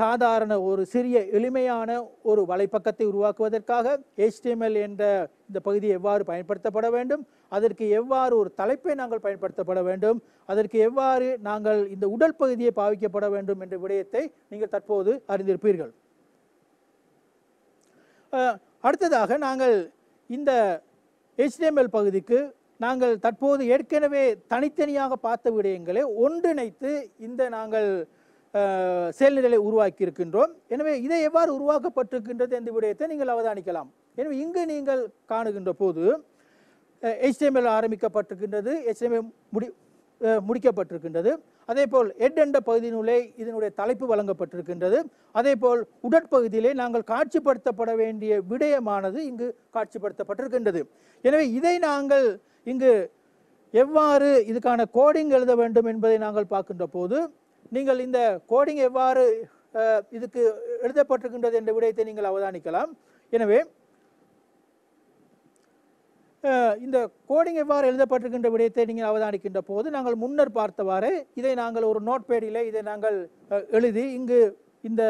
சாதாரண ஒரு சிறிய எளிமையான ஒரு வலைப்பக்கத்தை உருவாக்குவதற்காக ஹெச்டிஎம்எல் என்ற இந்த பகுதி எவ்வாறு பயன்படுத்தப்பட வேண்டும் அதற்கு எவ்வாறு ஒரு தலைப்பை நாங்கள் பயன்படுத்தப்பட வேண்டும் அதற்கு எவ்வாறு நாங்கள் இந்த உடல் பகுதியை பாவிக்கப்பட வேண்டும் என்ற விடயத்தை நீங்கள் தற்போது அறிந்திருப்பீர்கள் அடுத்ததாக நாங்கள் இந்த ஹெச்டிஎம்எல் பகுதிக்கு நாங்கள் தற்போது ஏற்கனவே தனித்தனியாக பார்த்த விடயங்களை ஒன்றிணைத்து இந்த நாங்கள் செயல்நிலை உருவாக்கி இருக்கின்றோம் எனவே இதை எவ்வாறு உருவாக்கப்பட்டிருக்கின்றது என்ற விடயத்தை நீங்கள் அவதானிக்கலாம் எனவே இங்கு நீங்கள் காணுகின்ற போது ஹெச்டிஎம்எல் ஆரம்பிக்கப்பட்டிருக்கின்றது ஹெச்டிஎம்எல் முடி முடிக்கப்பட்டிருக்கின்றது அதேபோல் எட் என்ற பகுதியினுள்ளே இதனுடைய தலைப்பு வழங்கப்பட்டிருக்கின்றது அதேபோல் உடற்பகுதியிலே நாங்கள் காட்சிப்படுத்தப்பட வேண்டிய விடயமானது இங்கு காட்சிப்படுத்தப்பட்டிருக்கின்றது எனவே இதை நாங்கள் இங்கு எவ்வாறு இதுக்கான கோடிங் எழுத வேண்டும் என்பதை நாங்கள் பார்க்கின்ற போது நீங்கள் இந்த கோடிங் எவ்வாறு இதுக்கு எழுதப்பட்டிருக்கின்றது என்ற விடயத்தை நீங்கள் அவதானிக்கலாம் எனவே இந்த கோடிங் எவ்வாறு எழுதப்பட்டிருக்கின்ற விடயத்தை நீங்கள் அவதானிக்கின்ற போது நாங்கள் முன்னர் பார்த்தவாறு இதை நாங்கள் ஒரு நோட்பேடியில் இதை நாங்கள் எழுதி இங்கு இந்த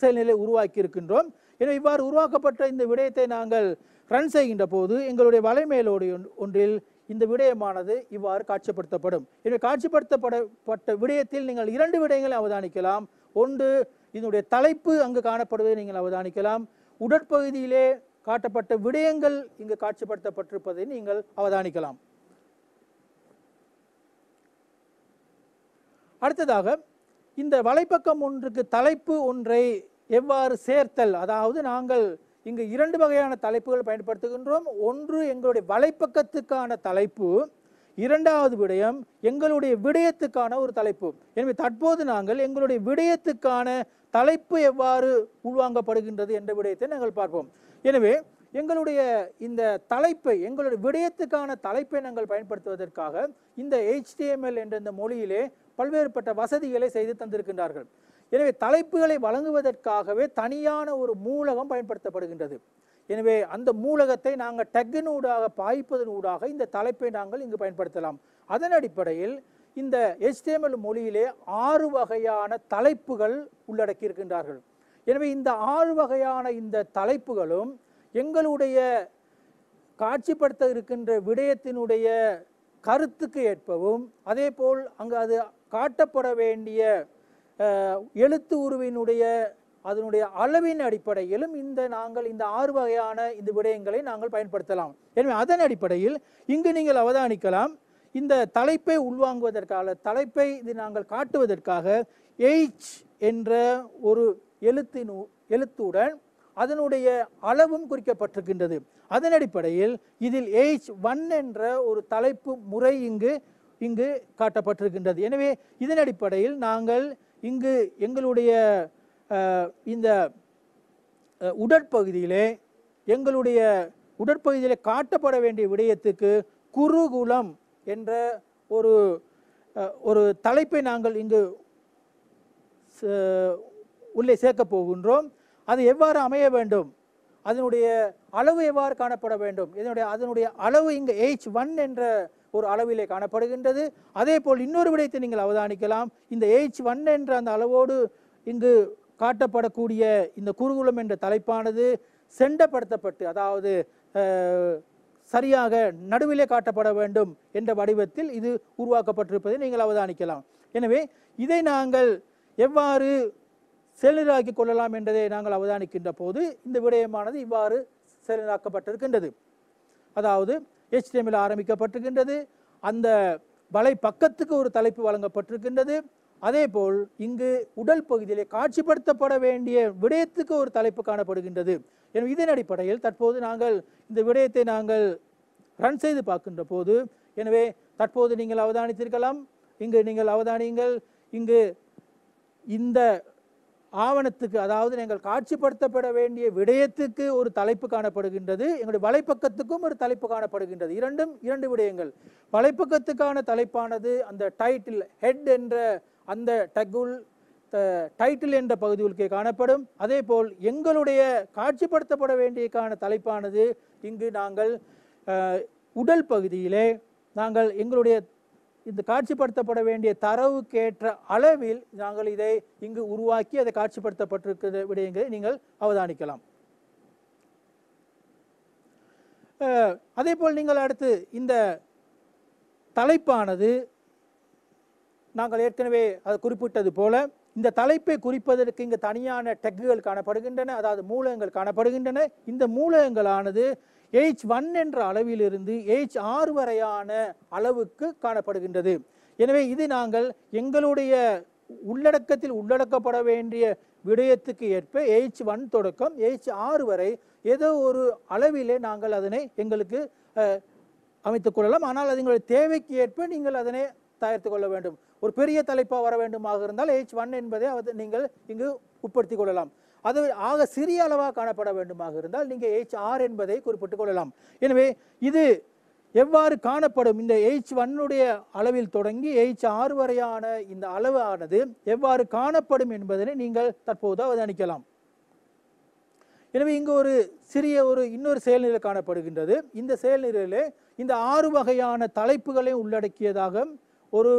செயல்நிலை உருவாக்கி இருக்கின்றோம் எனவே இவ்வாறு உருவாக்கப்பட்ட இந்த விடயத்தை நாங்கள் ரன் செய்கின்ற போது எங்களுடைய வலைமேலோடு ஒன்றில் இந்த விடயமானது இவ்வாறு காட்சிப்படுத்தப்படும் எனவே காட்சிப்படுத்தப்படப்பட்ட விடயத்தில் நீங்கள் இரண்டு விடயங்களை அவதானிக்கலாம் ஒன்று இதனுடைய தலைப்பு அங்கு காணப்படுவதை நீங்கள் அவதானிக்கலாம் உடற்பகுதியிலே காட்டப்பட்ட விடயங்கள் இங்கு காட்சிப்படுத்தப்பட்டிருப்பதை நீங்கள் அவதானிக்கலாம் அடுத்ததாக இந்த வலைப்பக்கம் ஒன்றுக்கு தலைப்பு ஒன்றை எவ்வாறு சேர்த்தல் அதாவது நாங்கள் இங்கு இரண்டு வகையான தலைப்புகள் பயன்படுத்துகின்றோம் ஒன்று எங்களுடைய வலைப்பக்கத்துக்கான தலைப்பு இரண்டாவது விடயம் எங்களுடைய விடயத்துக்கான ஒரு தலைப்பு எனவே தற்போது நாங்கள் எங்களுடைய விடயத்துக்கான தலைப்பு எவ்வாறு உள்வாங்கப்படுகின்றது என்ற விடயத்தை நாங்கள் பார்ப்போம் எனவே எங்களுடைய இந்த தலைப்பை எங்களுடைய விடயத்துக்கான தலைப்பை நாங்கள் பயன்படுத்துவதற்காக இந்த ஹெச்டிஎம்எல் என்ற இந்த மொழியிலே பல்வேறுபட்ட வசதிகளை செய்து தந்திருக்கின்றார்கள் எனவே தலைப்புகளை வழங்குவதற்காகவே தனியான ஒரு மூலகம் பயன்படுத்தப்படுகின்றது எனவே அந்த மூலகத்தை நாங்கள் ஊடாக பாய்ப்பதன் ஊடாக இந்த தலைப்பை நாங்கள் இங்கு பயன்படுத்தலாம் அதன் அடிப்படையில் இந்த எஸ்டேமல் மொழியிலே ஆறு வகையான தலைப்புகள் உள்ளடக்கியிருக்கின்றார்கள் எனவே இந்த ஆறு வகையான இந்த தலைப்புகளும் எங்களுடைய காட்சிப்படுத்த இருக்கின்ற விடயத்தினுடைய கருத்துக்கு ஏற்பவும் அதே போல் அங்கு அது காட்டப்பட வேண்டிய எழுத்து உருவினுடைய அதனுடைய அளவின் அடிப்படையிலும் இந்த நாங்கள் இந்த ஆறு வகையான இந்த விடயங்களை நாங்கள் பயன்படுத்தலாம் எனவே அதன் அடிப்படையில் இங்கு நீங்கள் அவதானிக்கலாம் இந்த தலைப்பை உள்வாங்குவதற்காக தலைப்பை இது நாங்கள் காட்டுவதற்காக எய்ச் என்ற ஒரு எழுத்தின் எழுத்துடன் அதனுடைய அளவும் குறிக்கப்பட்டிருக்கின்றது அதன் அடிப்படையில் இதில் ஏஜ் ஒன் என்ற ஒரு தலைப்பு முறை இங்கு இங்கு காட்டப்பட்டிருக்கின்றது எனவே இதன் அடிப்படையில் நாங்கள் இங்கு எங்களுடைய இந்த உடற்பகுதியிலே எங்களுடைய உடற்பகுதியிலே காட்டப்பட வேண்டிய விடயத்துக்கு குருகுலம் என்ற ஒரு ஒரு தலைப்பை நாங்கள் இங்கு உள்ளே சேர்க்கப் போகின்றோம் அது எவ்வாறு அமைய வேண்டும் அதனுடைய அளவு எவ்வாறு காணப்பட வேண்டும் இதனுடைய அதனுடைய அளவு இங்கே எயிச் ஒன் என்ற ஒரு அளவிலே காணப்படுகின்றது அதே போல் இன்னொரு விடயத்தை நீங்கள் அவதானிக்கலாம் இந்த எயிச் ஒன் என்ற அந்த அளவோடு இங்கு காட்டப்படக்கூடிய இந்த குறுகுலம் என்ற தலைப்பானது செண்டப்படுத்தப்பட்டு அதாவது சரியாக நடுவிலே காட்டப்பட வேண்டும் என்ற வடிவத்தில் இது உருவாக்கப்பட்டிருப்பதை நீங்கள் அவதானிக்கலாம் எனவே இதை நாங்கள் எவ்வாறு செயலிழாக்கி கொள்ளலாம் என்பதை நாங்கள் அவதானிக்கின்ற போது இந்த விடயமானது இவ்வாறு செயலிழாக்கப்பட்டிருக்கின்றது அதாவது ஹெச்டிஎம்மில் ஆரம்பிக்கப்பட்டிருக்கின்றது அந்த வலை பக்கத்துக்கு ஒரு தலைப்பு வழங்கப்பட்டிருக்கின்றது அதேபோல் இங்கு உடல் பகுதியிலே காட்சிப்படுத்தப்பட வேண்டிய விடயத்துக்கு ஒரு தலைப்பு காணப்படுகின்றது எனவே இதன் அடிப்படையில் தற்போது நாங்கள் இந்த விடயத்தை நாங்கள் ரன் செய்து பார்க்கின்ற போது எனவே தற்போது நீங்கள் அவதானித்திருக்கலாம் இங்கு நீங்கள் அவதானியுங்கள் இங்கு இந்த ஆவணத்துக்கு அதாவது நீங்கள் காட்சிப்படுத்தப்பட வேண்டிய விடயத்துக்கு ஒரு தலைப்பு காணப்படுகின்றது எங்களுடைய வலைப்பக்கத்துக்கும் ஒரு தலைப்பு காணப்படுகின்றது இரண்டும் இரண்டு விடயங்கள் வலைப்பக்கத்துக்கான தலைப்பானது அந்த டைட்டில் ஹெட் என்ற அந்த டகுல் டைட்டில் என்ற பகுதிகளுக்கே காணப்படும் அதே போல் எங்களுடைய காட்சிப்படுத்தப்பட வேண்டியக்கான தலைப்பானது இங்கு நாங்கள் உடல் பகுதியிலே நாங்கள் எங்களுடைய இந்த காட்சிப்படுத்தப்பட வேண்டிய தரவுக்கேற்ற அளவில் நாங்கள் இதை இங்கு உருவாக்கி அதை காட்சிப்படுத்தப்பட்டிருக்கிற விடயங்களை நீங்கள் அவதானிக்கலாம் அதே போல் நீங்கள் அடுத்து இந்த தலைப்பானது நாங்கள் ஏற்கனவே அதை குறிப்பிட்டது போல இந்த தலைப்பை குறிப்பதற்கு இங்கு தனியான டெக்குகள் காணப்படுகின்றன அதாவது மூலகங்கள் காணப்படுகின்றன இந்த மூலகங்களானது எயிச் ஒன் என்ற அளவிலிருந்து ஏஹெச் ஆறு வரையான அளவுக்கு காணப்படுகின்றது எனவே இது நாங்கள் எங்களுடைய உள்ளடக்கத்தில் உள்ளடக்கப்பட வேண்டிய விடயத்துக்கு ஏற்ப எயிச் ஒன் தொடக்கம் எயிச் ஆறு வரை ஏதோ ஒரு அளவிலே நாங்கள் அதனை எங்களுக்கு அமைத்துக் கொள்ளலாம் ஆனால் எங்களுடைய தேவைக்கு ஏற்ப நீங்கள் அதனை தயாரித்துக் கொள்ள வேண்டும் ஒரு பெரிய தலைப்பாக வர வேண்டுமாக இருந்தால் ஏஹெச் ஒன் என்பதை அதை நீங்கள் இங்கு உட்படுத்திக் கொள்ளலாம் அது ஆக சிறிய அளவாக காணப்பட வேண்டுமாக இருந்தால் நீங்கள் எயிச் ஆர் என்பதை குறிப்பிட்டுக் கொள்ளலாம் எனவே இது எவ்வாறு காணப்படும் இந்த எயிச் ஒன்னுடைய அளவில் தொடங்கி எயிச் ஆறு வரையான இந்த அளவு ஆனது எவ்வாறு காணப்படும் என்பதனை நீங்கள் தற்போது அவதானிக்கலாம் எனவே இங்கு ஒரு சிறிய ஒரு இன்னொரு செயல்நிலை காணப்படுகின்றது இந்த செயல்நிலையிலே இந்த ஆறு வகையான தலைப்புகளை உள்ளடக்கியதாக ஒரு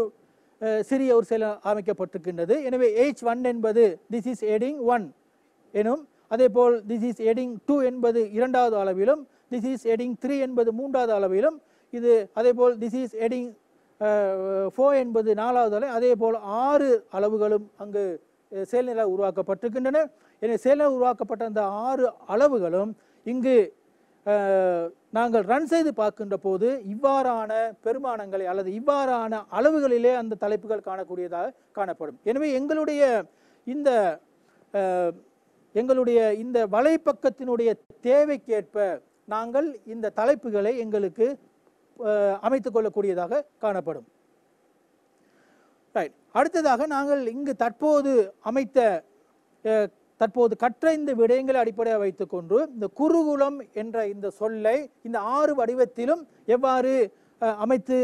சிறிய ஒரு செயல் அமைக்கப்பட்டிருக்கின்றது எனவே எயிச் ஒன் என்பது திஸ் இஸ் ஏடிங் ஒன் எனும் அதே போல் திஸ் இஸ் எடிங் டூ என்பது இரண்டாவது அளவிலும் திஸ் இஸ் எடிங் த்ரீ என்பது மூன்றாவது அளவிலும் இது அதேபோல் திஸ் இஸ் எடிங் ஃபோர் என்பது நாலாவது அளவு அதேபோல் ஆறு அளவுகளும் அங்கு uh, செயல்நிலை உருவாக்கப்பட்டிருக்கின்றன எனவே செயல்நிலை உருவாக்கப்பட்ட அந்த ஆறு அளவுகளும் இங்கு uh, நாங்கள் ரன் செய்து பார்க்கின்ற போது இவ்வாறான பெருமானங்களை அல்லது இவ்வாறான அளவுகளிலே அந்த தலைப்புகள் காணக்கூடியதாக காணப்படும் எனவே எங்களுடைய இந்த uh, எங்களுடைய இந்த வலைப்பக்கத்தினுடைய தேவைக்கேற்ப நாங்கள் இந்த தலைப்புகளை எங்களுக்கு அமைத்து கொள்ளக்கூடியதாக காணப்படும் ரைட் அடுத்ததாக நாங்கள் இங்கு தற்போது அமைத்த தற்போது கற்ற இந்த விடயங்களை அடிப்படையாக வைத்துக்கொண்டு இந்த குருகுலம் என்ற இந்த சொல்லை இந்த ஆறு வடிவத்திலும் எவ்வாறு அமைத்து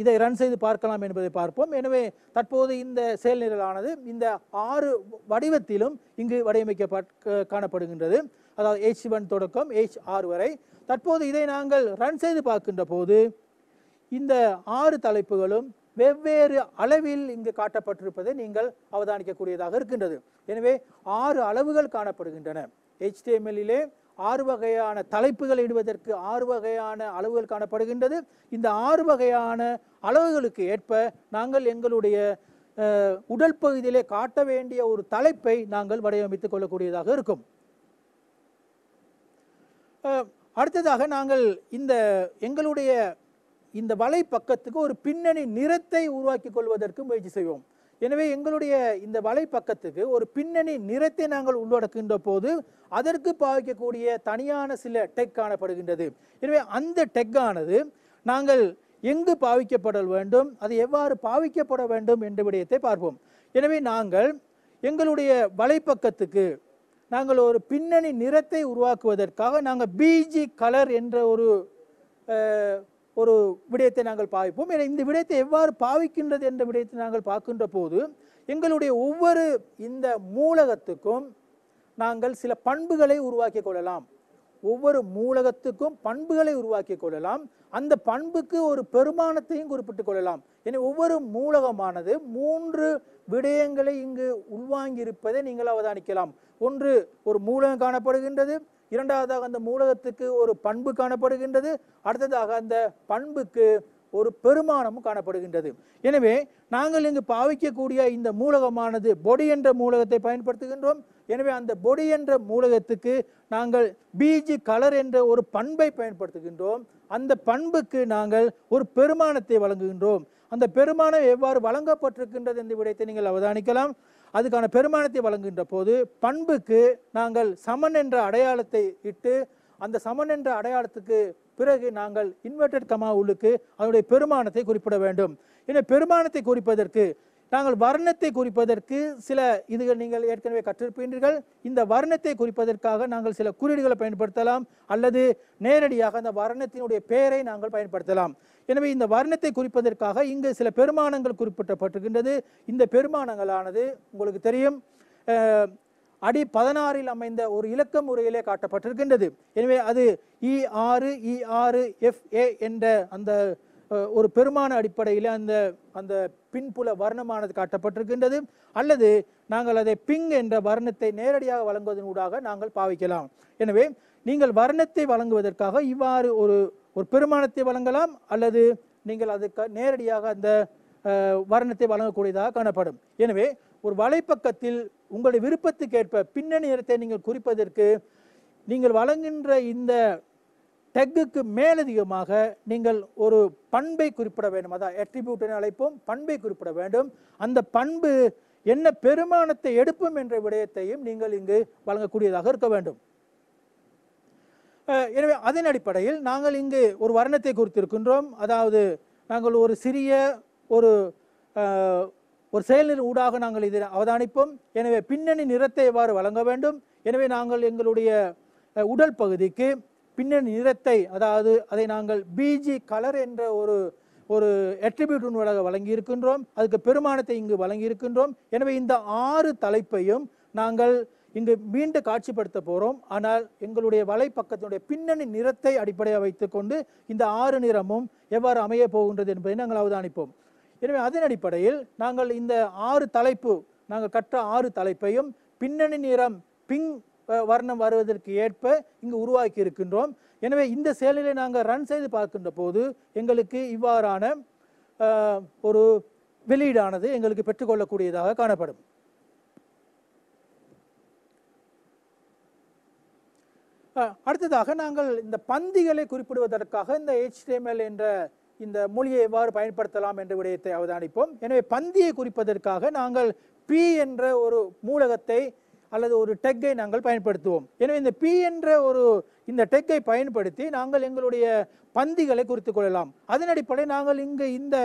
இதை ரன் செய்து பார்க்கலாம் என்பதை பார்ப்போம் எனவே தற்போது இந்த செயல்நிரலானது இந்த ஆறு வடிவத்திலும் இங்கு வடிவமைக்க காணப்படுகின்றது அதாவது ஹெச் ஒன் தொடக்கம் ஹெச் ஆறு வரை தற்போது இதை நாங்கள் ரன் செய்து பார்க்கின்ற போது இந்த ஆறு தலைப்புகளும் வெவ்வேறு அளவில் இங்கு காட்டப்பட்டிருப்பதை நீங்கள் அவதானிக்கக்கூடியதாக இருக்கின்றது எனவே ஆறு அளவுகள் காணப்படுகின்றன ஹெச்டிஎம்எல்லிலே ஆறு வகையான தலைப்புகள் இடுவதற்கு ஆறு வகையான அளவுகள் காணப்படுகின்றது இந்த ஆறு வகையான அளவுகளுக்கு ஏற்ப நாங்கள் எங்களுடைய உடல் பகுதியிலே காட்ட வேண்டிய ஒரு தலைப்பை நாங்கள் வடிவமைத்துக் கொள்ளக்கூடியதாக இருக்கும் அடுத்ததாக நாங்கள் இந்த எங்களுடைய இந்த வலை பக்கத்துக்கு ஒரு பின்னணி நிறத்தை உருவாக்கி கொள்வதற்கு முயற்சி செய்வோம் எனவே எங்களுடைய இந்த வலைப்பக்கத்துக்கு ஒரு பின்னணி நிறத்தை நாங்கள் உள்ளடக்குகின்ற போது அதற்கு பாவிக்கக்கூடிய தனியான சில டெக் காணப்படுகின்றது எனவே அந்த டெக்கானது நாங்கள் எங்கு பாவிக்கப்பட வேண்டும் அது எவ்வாறு பாவிக்கப்பட வேண்டும் என்ற விடயத்தை பார்ப்போம் எனவே நாங்கள் எங்களுடைய வலைப்பக்கத்துக்கு நாங்கள் ஒரு பின்னணி நிறத்தை உருவாக்குவதற்காக நாங்கள் பிஜி கலர் என்ற ஒரு ஒரு விடயத்தை நாங்கள் பாவிப்போம் என இந்த விடயத்தை எவ்வாறு பாவிக்கின்றது என்ற விடயத்தை நாங்கள் பார்க்கின்ற போது எங்களுடைய ஒவ்வொரு இந்த மூலகத்துக்கும் நாங்கள் சில பண்புகளை உருவாக்கி கொள்ளலாம் ஒவ்வொரு மூலகத்துக்கும் பண்புகளை உருவாக்கி கொள்ளலாம் அந்த பண்புக்கு ஒரு பெருமானத்தையும் குறிப்பிட்டு கொள்ளலாம் எனவே ஒவ்வொரு மூலகமானது மூன்று விடயங்களை இங்கு உள்வாங்கியிருப்பதை நீங்கள் அவதானிக்கலாம் ஒன்று ஒரு மூலகம் காணப்படுகின்றது இரண்டாவதாக அந்த மூலகத்துக்கு ஒரு பண்பு காணப்படுகின்றது அடுத்ததாக அந்த பண்புக்கு ஒரு பெருமானமும் காணப்படுகின்றது எனவே நாங்கள் இங்கு பாவிக்கக்கூடிய இந்த மூலகமானது பொடி என்ற மூலகத்தை பயன்படுத்துகின்றோம் எனவே அந்த பொடி என்ற மூலகத்துக்கு நாங்கள் பிஜி கலர் என்ற ஒரு பண்பை பயன்படுத்துகின்றோம் அந்த பண்புக்கு நாங்கள் ஒரு பெருமானத்தை வழங்குகின்றோம் அந்த பெருமானம் எவ்வாறு வழங்கப்பட்டிருக்கின்றது என்ற விடயத்தை நீங்கள் அவதானிக்கலாம் அதுக்கான பெருமானத்தை வழங்குகின்ற போது பண்புக்கு நாங்கள் சமன் என்ற அடையாளத்தை இட்டு அந்த சமன் என்ற அடையாளத்துக்கு பிறகு நாங்கள் இன்வெர்டட் கமா உள்ளுக்கு அதனுடைய பெருமானத்தை குறிப்பிட வேண்டும் என பெருமானத்தை குறிப்பதற்கு நாங்கள் வர்ணத்தை குறிப்பதற்கு சில இதுகள் நீங்கள் ஏற்கனவே கற்றிருப்பீர்கள் இந்த வர்ணத்தை குறிப்பதற்காக நாங்கள் சில குறியீடுகளை பயன்படுத்தலாம் அல்லது நேரடியாக அந்த வர்ணத்தினுடைய பெயரை நாங்கள் பயன்படுத்தலாம் எனவே இந்த வர்ணத்தை குறிப்பதற்காக இங்கு சில பெருமானங்கள் குறிப்பிடப்பட்டிருக்கின்றது இந்த பெருமானங்களானது உங்களுக்கு தெரியும் அடி பதினாறில் அமைந்த ஒரு இலக்க முறையிலே காட்டப்பட்டிருக்கின்றது எனவே அது இ ஆறு இ ஆறு எஃப்ஏ என்ற அந்த ஒரு பெருமான அடிப்படையில் அந்த அந்த பின்புல வர்ணமானது காட்டப்பட்டிருக்கின்றது அல்லது நாங்கள் அதை பிங் என்ற வர்ணத்தை நேரடியாக வழங்குவதன் ஊடாக நாங்கள் பாவிக்கலாம் எனவே நீங்கள் வர்ணத்தை வழங்குவதற்காக இவ்வாறு ஒரு ஒரு பெருமானத்தை வழங்கலாம் அல்லது நீங்கள் அதுக்கு நேரடியாக அந்த வர்ணத்தை வழங்கக்கூடியதாக காணப்படும் எனவே ஒரு வலைப்பக்கத்தில் உங்களுடைய விருப்பத்துக்கேற்ப பின்னணி நிறத்தை நீங்கள் குறிப்பதற்கு நீங்கள் வழங்குகின்ற இந்த டெக்குக்கு மேலதிகமாக நீங்கள் ஒரு பண்பை குறிப்பிட வேண்டும் அதான் எட்ரிபியூட்னு அழைப்போம் பண்பை குறிப்பிட வேண்டும் அந்த பண்பு என்ன பெருமானத்தை எடுப்போம் என்ற விடயத்தையும் நீங்கள் இங்கு வழங்கக்கூடியதாக இருக்க வேண்டும் எனவே அதன் அடிப்படையில் நாங்கள் இங்கு ஒரு வர்ணத்தை குறித்திருக்கின்றோம் அதாவது நாங்கள் ஒரு சிறிய ஒரு ஒரு செயலின் ஊடாக நாங்கள் இதை அவதானிப்போம் எனவே பின்னணி நிறத்தை எவ்வாறு வழங்க வேண்டும் எனவே நாங்கள் எங்களுடைய உடல் பகுதிக்கு பின்னணி நிறத்தை அதாவது அதை நாங்கள் பிஜி கலர் என்ற ஒரு ஒரு அட்ரிபியூட் உணவாக வழங்கியிருக்கின்றோம் அதுக்கு பெருமானத்தை இங்கு வழங்கியிருக்கின்றோம் எனவே இந்த ஆறு தலைப்பையும் நாங்கள் இங்கு மீண்டு காட்சிப்படுத்த போகிறோம் ஆனால் எங்களுடைய வலைப்பக்கத்தினுடைய பின்னணி நிறத்தை அடிப்படையாக வைத்துக்கொண்டு இந்த ஆறு நிறமும் எவ்வாறு அமைய போகின்றது என்பதை நாங்கள் அவதானிப்போம் எனவே அதன் அடிப்படையில் நாங்கள் இந்த ஆறு தலைப்பு நாங்கள் கற்ற ஆறு தலைப்பையும் பின்னணி நிறம் பிங் வர்ணம் வருவதற்கு ஏற்ப இங்கு உருவாக்கி இருக்கின்றோம் எனவே இந்த செயலிலே நாங்கள் ரன் செய்து பார்க்கின்ற போது எங்களுக்கு இவ்வாறான ஒரு வெளியீடானது எங்களுக்கு பெற்றுக்கொள்ளக்கூடியதாக காணப்படும் அடுத்ததாக நாங்கள் இந்த பந்திகளை குறிப்பிடுவதற்காக இந்த ஹெச்டிஎம்எல் என்ற இந்த மொழியை எவ்வாறு பயன்படுத்தலாம் என்ற விடயத்தை அவதானிப்போம் எனவே பந்தியை குறிப்பதற்காக நாங்கள் பி என்ற ஒரு மூலகத்தை அல்லது ஒரு டெக்கை நாங்கள் பயன்படுத்துவோம் எனவே இந்த பி என்ற ஒரு இந்த டெக்கை பயன்படுத்தி நாங்கள் எங்களுடைய பந்திகளை குறித்து கொள்ளலாம் அதன் அடிப்படையில் நாங்கள் இங்கு இந்த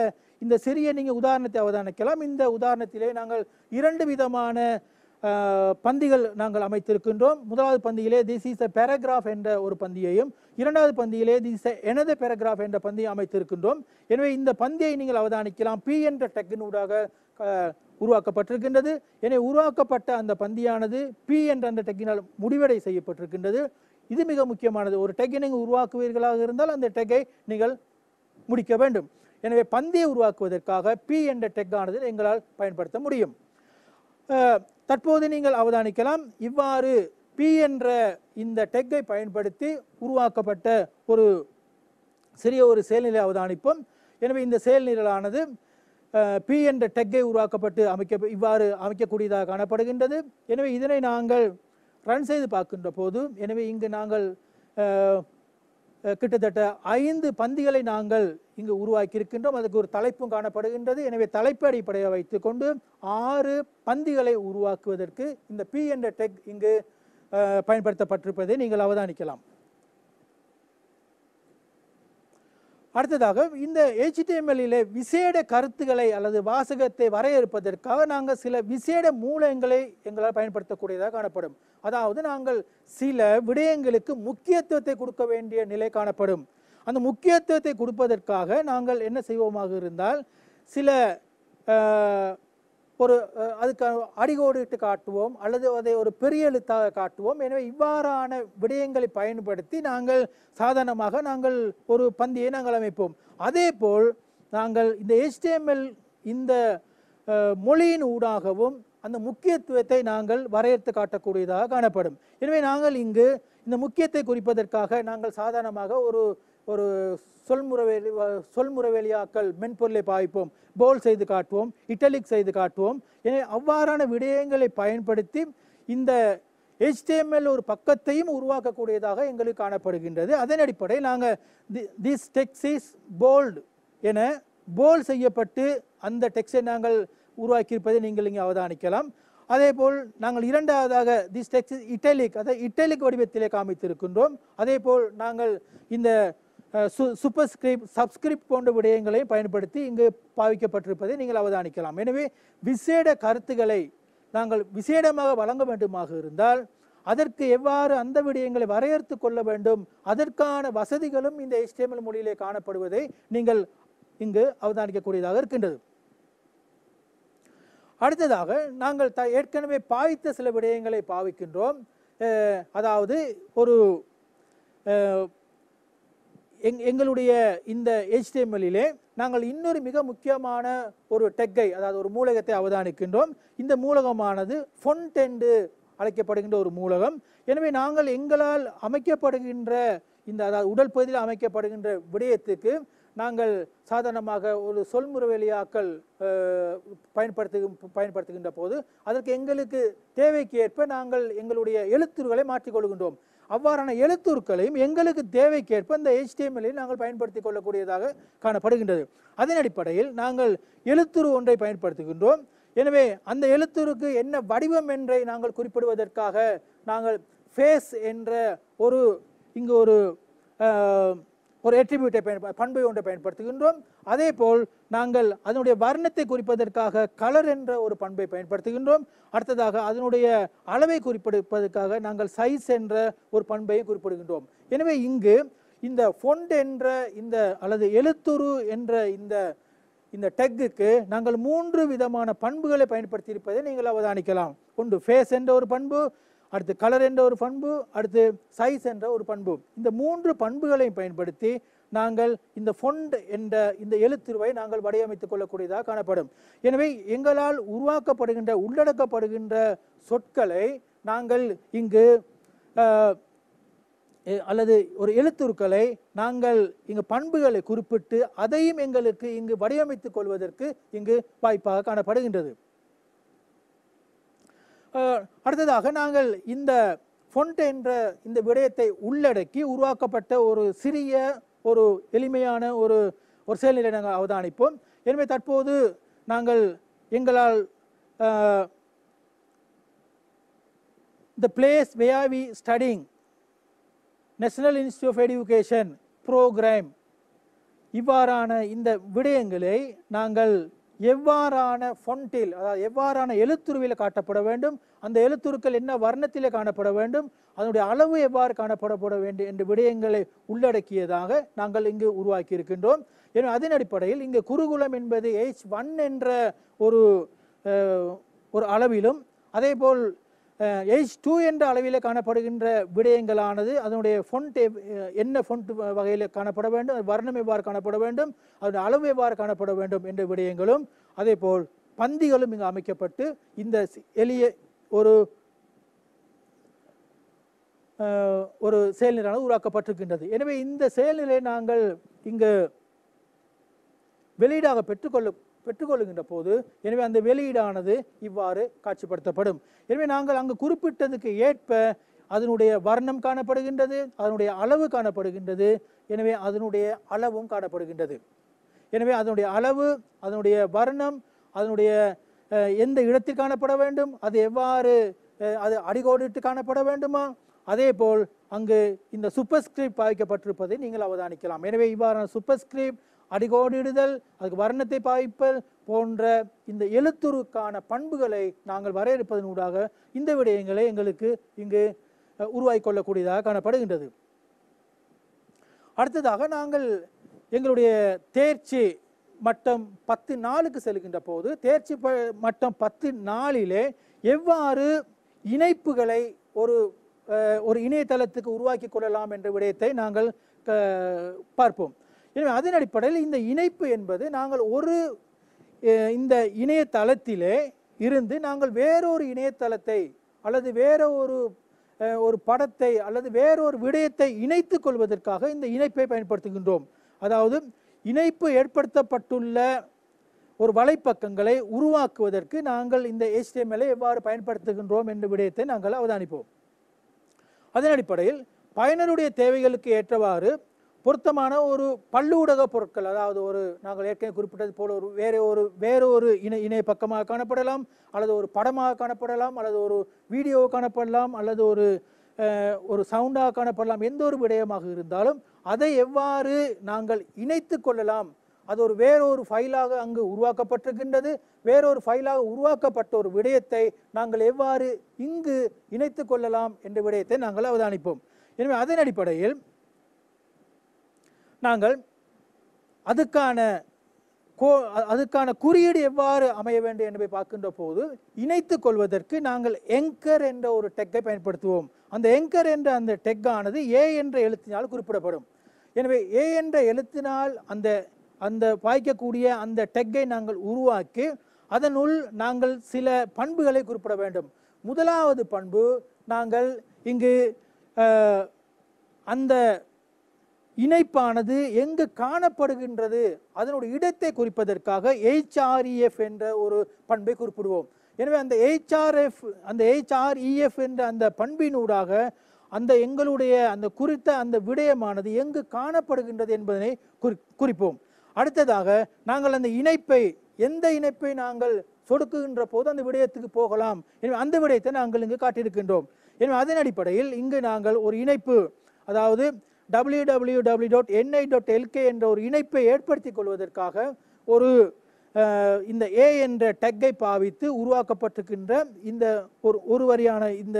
இந்த சிறிய நீங்கள் உதாரணத்தை அவதானிக்கலாம் இந்த உதாரணத்திலே நாங்கள் இரண்டு விதமான பந்திகள் நாங்கள் அமைத்திருக்கின்றோம் முதலாவது பந்தியிலே திஸ் இஸ் அ பேராகிராஃப் என்ற ஒரு பந்தியையும் இரண்டாவது பந்தியிலே திஸ் எனது பேராகிராஃப் என்ற பந்தியை அமைத்திருக்கின்றோம் எனவே இந்த பந்தியை நீங்கள் அவதானிக்கலாம் பி என்ற ஊடாக உருவாக்கப்பட்டிருக்கின்றது எனவே உருவாக்கப்பட்ட அந்த பந்தியானது பி என்ற அந்த டெக்கினால் முடிவடை செய்யப்பட்டிருக்கின்றது இது மிக முக்கியமானது ஒரு டெக்கை நீங்கள் உருவாக்குவீர்களாக இருந்தால் அந்த டெக்கை நீங்கள் முடிக்க வேண்டும் எனவே பந்தியை உருவாக்குவதற்காக பி என்ற டெக்கானது எங்களால் பயன்படுத்த முடியும் தற்போது நீங்கள் அவதானிக்கலாம் இவ்வாறு பி என்ற இந்த டெக்கை பயன்படுத்தி உருவாக்கப்பட்ட ஒரு சிறிய ஒரு செயல்நிலை அவதானிப்போம் எனவே இந்த செயல்நிலானது பி என்ற டெக்கை உருவாக்கப்பட்டு அமைக்க இவ்வாறு அமைக்கக்கூடியதாக காணப்படுகின்றது எனவே இதனை நாங்கள் ரன் செய்து பார்க்கின்ற போது எனவே இங்கு நாங்கள் கிட்டத்தட்ட ஐந்து பந்திகளை நாங்கள் இங்கு உருவாக்கி இருக்கின்றோம் அதுக்கு ஒரு தலைப்பும் காணப்படுகின்றது எனவே தலைப்பு அடிப்படையை வைத்துக்கொண்டு ஆறு பந்திகளை உருவாக்குவதற்கு இந்த பி என்ற டெக் இங்கு பயன்படுத்தப்பட்டிருப்பதை நீங்கள் அவதானிக்கலாம் அடுத்ததாக இந்த ஹெச்டிஎம்எல்லில் விசேட கருத்துக்களை அல்லது வாசகத்தை வரையறுப்பதற்காக நாங்கள் சில விசேட மூலங்களை எங்களால் பயன்படுத்தக்கூடியதாக காணப்படும் அதாவது நாங்கள் சில விடயங்களுக்கு முக்கியத்துவத்தை கொடுக்க வேண்டிய நிலை காணப்படும் அந்த முக்கியத்துவத்தை கொடுப்பதற்காக நாங்கள் என்ன செய்வோமாக இருந்தால் சில ஒரு அதுக்கு அடிகோடிட்டு காட்டுவோம் அல்லது அதை ஒரு பெரிய எழுத்தாக காட்டுவோம் எனவே இவ்வாறான விடயங்களை பயன்படுத்தி நாங்கள் சாதாரணமாக நாங்கள் ஒரு பந்தியை நாங்கள் அமைப்போம் அதே போல் நாங்கள் இந்த ஹெச்டிஎம்எல் இந்த மொழியின் ஊடாகவும் அந்த முக்கியத்துவத்தை நாங்கள் வரையறுத்து காட்டக்கூடியதாக காணப்படும் எனவே நாங்கள் இங்கு இந்த முக்கியத்தை குறிப்பதற்காக நாங்கள் சாதாரணமாக ஒரு ஒரு சொல்முறைவேலி சொல்முறைவேலியாக்கள் மென்பொருளை பாய்ப்போம் போல் செய்து காட்டுவோம் இட்டலிக் செய்து காட்டுவோம் என அவ்வாறான விடயங்களை பயன்படுத்தி இந்த ஹெச்டிஎம்எல் ஒரு பக்கத்தையும் உருவாக்கக்கூடியதாக எங்களுக்கு காணப்படுகின்றது அதன் அடிப்படையில் நாங்கள் the this text is bold என போல் செய்யப்பட்டு அந்த டெக்ஸை நாங்கள் உருவாக்கியிருப்பதை நீங்கள் இங்கே அவதானிக்கலாம் அதே போல் நாங்கள் இரண்டாவதாக திஸ் டெக்ஸ் இட்டலிக் அதை இட்டலிக் வடிவத்திலே காமித்திருக்கின்றோம் அதே போல் நாங்கள் இந்த சூப்பர்ஸ்கிரிப் சப்ஸ்கிரிப் போன்ற விடயங்களையும் பயன்படுத்தி இங்கு பாவிக்கப்பட்டிருப்பதை நீங்கள் அவதானிக்கலாம் எனவே விசேட கருத்துக்களை நாங்கள் விசேடமாக வழங்க வேண்டுமாக இருந்தால் அதற்கு எவ்வாறு அந்த விடயங்களை வரையறுத்து கொள்ள வேண்டும் அதற்கான வசதிகளும் இந்த எஸ்டேமல் மொழியிலே காணப்படுவதை நீங்கள் இங்கு அவதானிக்கக்கூடியதாக இருக்கின்றது அடுத்ததாக நாங்கள் த ஏற்கனவே பாவித்த சில விடயங்களை பாவிக்கின்றோம் அதாவது ஒரு எங் எங்களுடைய இந்த ஹெச்டிஎம்எல்லிலே நாங்கள் இன்னொரு மிக முக்கியமான ஒரு டெக்கை அதாவது ஒரு மூலகத்தை அவதானிக்கின்றோம் இந்த மூலகமானது ஃபொண்ட் என்று அழைக்கப்படுகின்ற ஒரு மூலகம் எனவே நாங்கள் எங்களால் அமைக்கப்படுகின்ற இந்த அதாவது உடல் பகுதியில் அமைக்கப்படுகின்ற விடயத்துக்கு நாங்கள் சாதாரணமாக ஒரு சொல்முறைவெளியாக்கள் பயன்படுத்து பயன்படுத்துகின்ற போது அதற்கு எங்களுக்கு தேவைக்கு ஏற்ப நாங்கள் எங்களுடைய எழுத்துருகளை மாற்றிக்கொள்கின்றோம் அவ்வாறான எழுத்துருக்களையும் எங்களுக்கு தேவைக்கேற்ப இந்த ஹெச்டிஎம்எல்லையும் நாங்கள் பயன்படுத்தி கொள்ளக்கூடியதாக காணப்படுகின்றது அதன் அடிப்படையில் நாங்கள் எழுத்துரு ஒன்றை பயன்படுத்துகின்றோம் எனவே அந்த எழுத்துருக்கு என்ன வடிவம் என்றை நாங்கள் குறிப்பிடுவதற்காக நாங்கள் ஃபேஸ் என்ற ஒரு இங்கு ஒரு ஒரு எட்ரிபியூட்டை பயன்ப பண்பை ஒன்றை பயன்படுத்துகின்றோம் அதே போல் நாங்கள் அதனுடைய வர்ணத்தை குறிப்பதற்காக கலர் என்ற ஒரு பண்பை பயன்படுத்துகின்றோம் அடுத்ததாக அதனுடைய அளவை குறிப்பிடுப்பதற்காக நாங்கள் சைஸ் என்ற ஒரு பண்பையும் குறிப்பிடுகின்றோம் எனவே இங்கு இந்த ஃபொண்ட் என்ற இந்த அல்லது எழுத்துரு என்ற இந்த இந்த டெக்குக்கு நாங்கள் மூன்று விதமான பண்புகளை பயன்படுத்தி இருப்பதை நீங்கள் அவதானிக்கலாம் ஒன்று ஃபேஸ் என்ற ஒரு பண்பு அடுத்து கலர் என்ற ஒரு பண்பு அடுத்து சைஸ் என்ற ஒரு பண்பு இந்த மூன்று பண்புகளையும் பயன்படுத்தி நாங்கள் இந்த ஃபொண்ட் என்ற இந்த எழுத்துருவை நாங்கள் வடிவமைத்துக் கொள்ளக்கூடியதாக காணப்படும் எனவே எங்களால் உருவாக்கப்படுகின்ற உள்ளடக்கப்படுகின்ற சொற்களை நாங்கள் இங்கு அல்லது ஒரு எழுத்துருக்களை நாங்கள் இங்கு பண்புகளை குறிப்பிட்டு அதையும் எங்களுக்கு இங்கு வடிவமைத்துக் கொள்வதற்கு இங்கு வாய்ப்பாக காணப்படுகின்றது அடுத்ததாக நாங்கள் இந்த ஃபொண்ட் என்ற இந்த விடயத்தை உள்ளடக்கி உருவாக்கப்பட்ட ஒரு சிறிய ஒரு எளிமையான ஒரு ஒரு செயல்நிலை நாங்கள் அவதானிப்போம் எனவே தற்போது நாங்கள் எங்களால் the place where we studying National Institute of Education programme இவ்வாறான இந்த விடயங்களை நாங்கள் எவ்வாறான ஃபொண்டில் அதாவது எவ்வாறான எழுத்துருவில் காட்டப்பட வேண்டும் அந்த எழுத்துருக்கள் என்ன வர்ணத்திலே காணப்பட வேண்டும் அதனுடைய அளவு எவ்வாறு காணப்படப்பட வேண்டும் என்ற விடயங்களை உள்ளடக்கியதாக நாங்கள் இங்கு உருவாக்கி இருக்கின்றோம் எனவே அதன் அடிப்படையில் இங்கு குருகுலம் என்பது எயிட்ஸ் ஒன் என்ற ஒரு ஒரு அளவிலும் அதேபோல் எயிச் டூ என்ற அளவில் காணப்படுகின்ற விடயங்களானது அதனுடைய ஃபொண்ட் என்ன ஃபொண்ட் வகையில் காணப்பட வேண்டும் வர்ணம் எவ்வாறு காணப்பட வேண்டும் அதனுடைய அளவு எவ்வாறு காணப்பட வேண்டும் என்ற விடயங்களும் அதே போல் பந்திகளும் இங்கு அமைக்கப்பட்டு இந்த எளிய ஒரு ஒரு செயல்நிலையானது உருவாக்கப்பட்டிருக்கின்றது எனவே இந்த செயல்நிலை நாங்கள் இங்கு வெளியீடாக பெற்றுக்கொள்ள பெற்றுக்கொள்கின்ற போது எனவே அந்த வெளியீடானது இவ்வாறு காட்சிப்படுத்தப்படும் எனவே நாங்கள் அங்கு குறிப்பிட்டதுக்கு ஏற்ப அதனுடைய வர்ணம் காணப்படுகின்றது அதனுடைய அளவு காணப்படுகின்றது எனவே அதனுடைய அளவும் காணப்படுகின்றது எனவே அதனுடைய அளவு அதனுடைய வர்ணம் அதனுடைய எந்த இடத்தில் காணப்பட வேண்டும் அது எவ்வாறு அது அடிகோடிட்டு காணப்பட வேண்டுமா அதே போல் அங்கு இந்த ஸ்கிரிப்ட் பாதிக்கப்பட்டிருப்பதை நீங்கள் அவதானிக்கலாம் எனவே இவ்வாறான ஸ்கிரிப்ட் அடிகோடிடுதல் அதுக்கு வர்ணத்தை பாய்ப்பல் போன்ற இந்த எழுத்துருக்கான பண்புகளை நாங்கள் வரையறுப்பதன் ஊடாக இந்த விடயங்களை எங்களுக்கு இங்கு உருவாக்கி கொள்ளக்கூடியதாக காணப்படுகின்றது அடுத்ததாக நாங்கள் எங்களுடைய தேர்ச்சி மட்டம் பத்து நாளுக்கு செல்கின்ற போது தேர்ச்சி ப மட்டம் பத்து நாளிலே எவ்வாறு இணைப்புகளை ஒரு ஒரு இணையதளத்துக்கு உருவாக்கி கொள்ளலாம் என்ற விடயத்தை நாங்கள் பார்ப்போம் எனவே அதன் அடிப்படையில் இந்த இணைப்பு என்பது நாங்கள் ஒரு இந்த இணையதளத்திலே இருந்து நாங்கள் வேறொரு இணையதளத்தை அல்லது வேற ஒரு ஒரு படத்தை அல்லது வேறொரு விடயத்தை இணைத்துக் கொள்வதற்காக இந்த இணைப்பை பயன்படுத்துகின்றோம் அதாவது இணைப்பு ஏற்படுத்தப்பட்டுள்ள ஒரு வலைப்பக்கங்களை உருவாக்குவதற்கு நாங்கள் இந்த ஹெச்டிஎம்எல்ஐ எவ்வாறு பயன்படுத்துகின்றோம் என்ற விடயத்தை நாங்கள் அவதானிப்போம் அதன் அடிப்படையில் பயனருடைய தேவைகளுக்கு ஏற்றவாறு பொருத்தமான ஒரு பல்லூடக பொருட்கள் அதாவது ஒரு நாங்கள் ஏற்கனவே குறிப்பிட்டது போல ஒரு வேறு ஒரு வேறு ஒரு இணை இணைய பக்கமாக காணப்படலாம் அல்லது ஒரு படமாக காணப்படலாம் அல்லது ஒரு வீடியோ காணப்படலாம் அல்லது ஒரு ஒரு சவுண்டாக காணப்படலாம் எந்த ஒரு விடயமாக இருந்தாலும் அதை எவ்வாறு நாங்கள் இணைத்து கொள்ளலாம் அது ஒரு வேறொரு ஃபைலாக அங்கு உருவாக்கப்பட்டிருக்கின்றது வேறொரு ஃபைலாக உருவாக்கப்பட்ட ஒரு விடயத்தை நாங்கள் எவ்வாறு இங்கு இணைத்து கொள்ளலாம் என்ற விடயத்தை நாங்கள் அவதானிப்போம் எனவே அதன் அடிப்படையில் நாங்கள் அதுக்கான கோ அதுக்கான குறியீடு எவ்வாறு அமைய வேண்டும் என்பதை பார்க்கின்ற போது இணைத்து கொள்வதற்கு நாங்கள் எங்கர் என்ற ஒரு டெக்கை பயன்படுத்துவோம் அந்த எங்கர் என்ற அந்த டெக்கானது ஏ என்ற எழுத்தினால் குறிப்பிடப்படும் எனவே ஏ என்ற எழுத்தினால் அந்த அந்த பாய்க்கக்கூடிய அந்த டெக்கை நாங்கள் உருவாக்கி அதனுள் நாங்கள் சில பண்புகளை குறிப்பிட வேண்டும் முதலாவது பண்பு நாங்கள் இங்கு அந்த இணைப்பானது எங்கு காணப்படுகின்றது அதனுடைய இடத்தை குறிப்பதற்காக எச்ஆர்இஎஃப் e என்ற ஒரு பண்பை குறிப்பிடுவோம் எனவே அந்த எச்ஆர்எஃப் அந்த எச்ஆர்இஎஃப் e என்ற அந்த பண்பினூடாக அந்த எங்களுடைய அந்த குறித்த அந்த விடயமானது எங்கு காணப்படுகின்றது என்பதனை குறி குறிப்போம் அடுத்ததாக நாங்கள் அந்த இணைப்பை எந்த இணைப்பை நாங்கள் சொடுக்குகின்ற போது அந்த விடயத்துக்கு போகலாம் எனவே அந்த விடயத்தை நாங்கள் இங்கு காட்டியிருக்கின்றோம் எனவே அதன் அடிப்படையில் இங்கு நாங்கள் ஒரு இணைப்பு அதாவது W dot NI dot LK என்ற ஒரு இணைப்பை ஏற்படுத்திக் கொள்வதற்காக ஒரு இந்த ஏ என்ற டெக்கை பாவித்து உருவாக்கப்பட்டிருக்கின்ற இந்த ஒரு ஒரு வரியான இந்த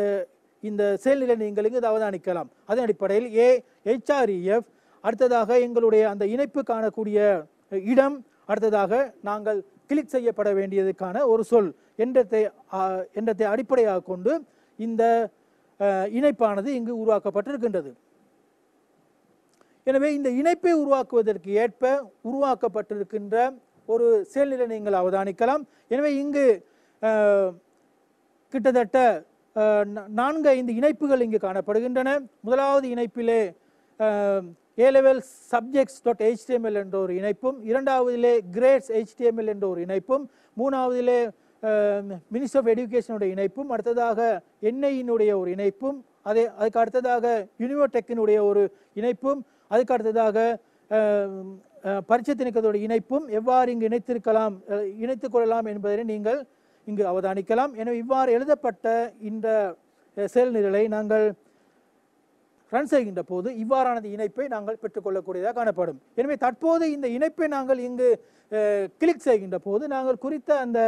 இந்த செயல்நிலை நீங்கள் இங்கு அவதானிக்கலாம் அதன் அடிப்படையில் ஏ ஹெச்ஆர்இஎஃப் e அடுத்ததாக எங்களுடைய அந்த இணைப்பு காணக்கூடிய இடம் அடுத்ததாக நாங்கள் கிளிக் செய்யப்பட வேண்டியதுக்கான ஒரு சொல் என்றத்தை என்றத்தை அடிப்படையாக கொண்டு இந்த இணைப்பானது இங்கு உருவாக்கப்பட்டிருக்கின்றது எனவே இந்த இணைப்பை உருவாக்குவதற்கு ஏற்ப உருவாக்கப்பட்டிருக்கின்ற ஒரு செயல்நிலை நீங்கள் அவதானிக்கலாம் எனவே இங்கு கிட்டத்தட்ட நான்கு ஐந்து இணைப்புகள் இங்கு காணப்படுகின்றன முதலாவது இணைப்பிலே ஏலெவல் சப்ஜெக்ட்ஸ் டாட் ஹெச்டிஎம்எல் என்ற ஒரு இணைப்பும் இரண்டாவதிலே கிரேட்ஸ் ஹெச்டிஎம்எல் என்ற ஒரு இணைப்பும் மூணாவதிலே மினிஸ்ட்ரி ஆஃப் எடுகேஷனுடைய இணைப்பும் அடுத்ததாக என்ஐயினுடைய ஒரு இணைப்பும் அதே அதுக்கு அடுத்ததாக யூனிவர்டெக்கினுடைய ஒரு இணைப்பும் அதுக்கு அடுத்ததாக பரிச்சை திணிக்கத்தோட இணைப்பும் எவ்வாறு இங்கு இணைத்திருக்கலாம் இணைத்து கொள்ளலாம் என்பதை நீங்கள் இங்கு அவதானிக்கலாம் எனவே இவ்வாறு எழுதப்பட்ட இந்த செயல்நிரலை நாங்கள் ரன் செய்கின்ற போது இவ்வாறானது இணைப்பை நாங்கள் பெற்றுக்கொள்ளக்கூடியதாக காணப்படும் எனவே தற்போது இந்த இணைப்பை நாங்கள் இங்கு கிளிக் செய்கின்ற போது நாங்கள் குறித்த அந்த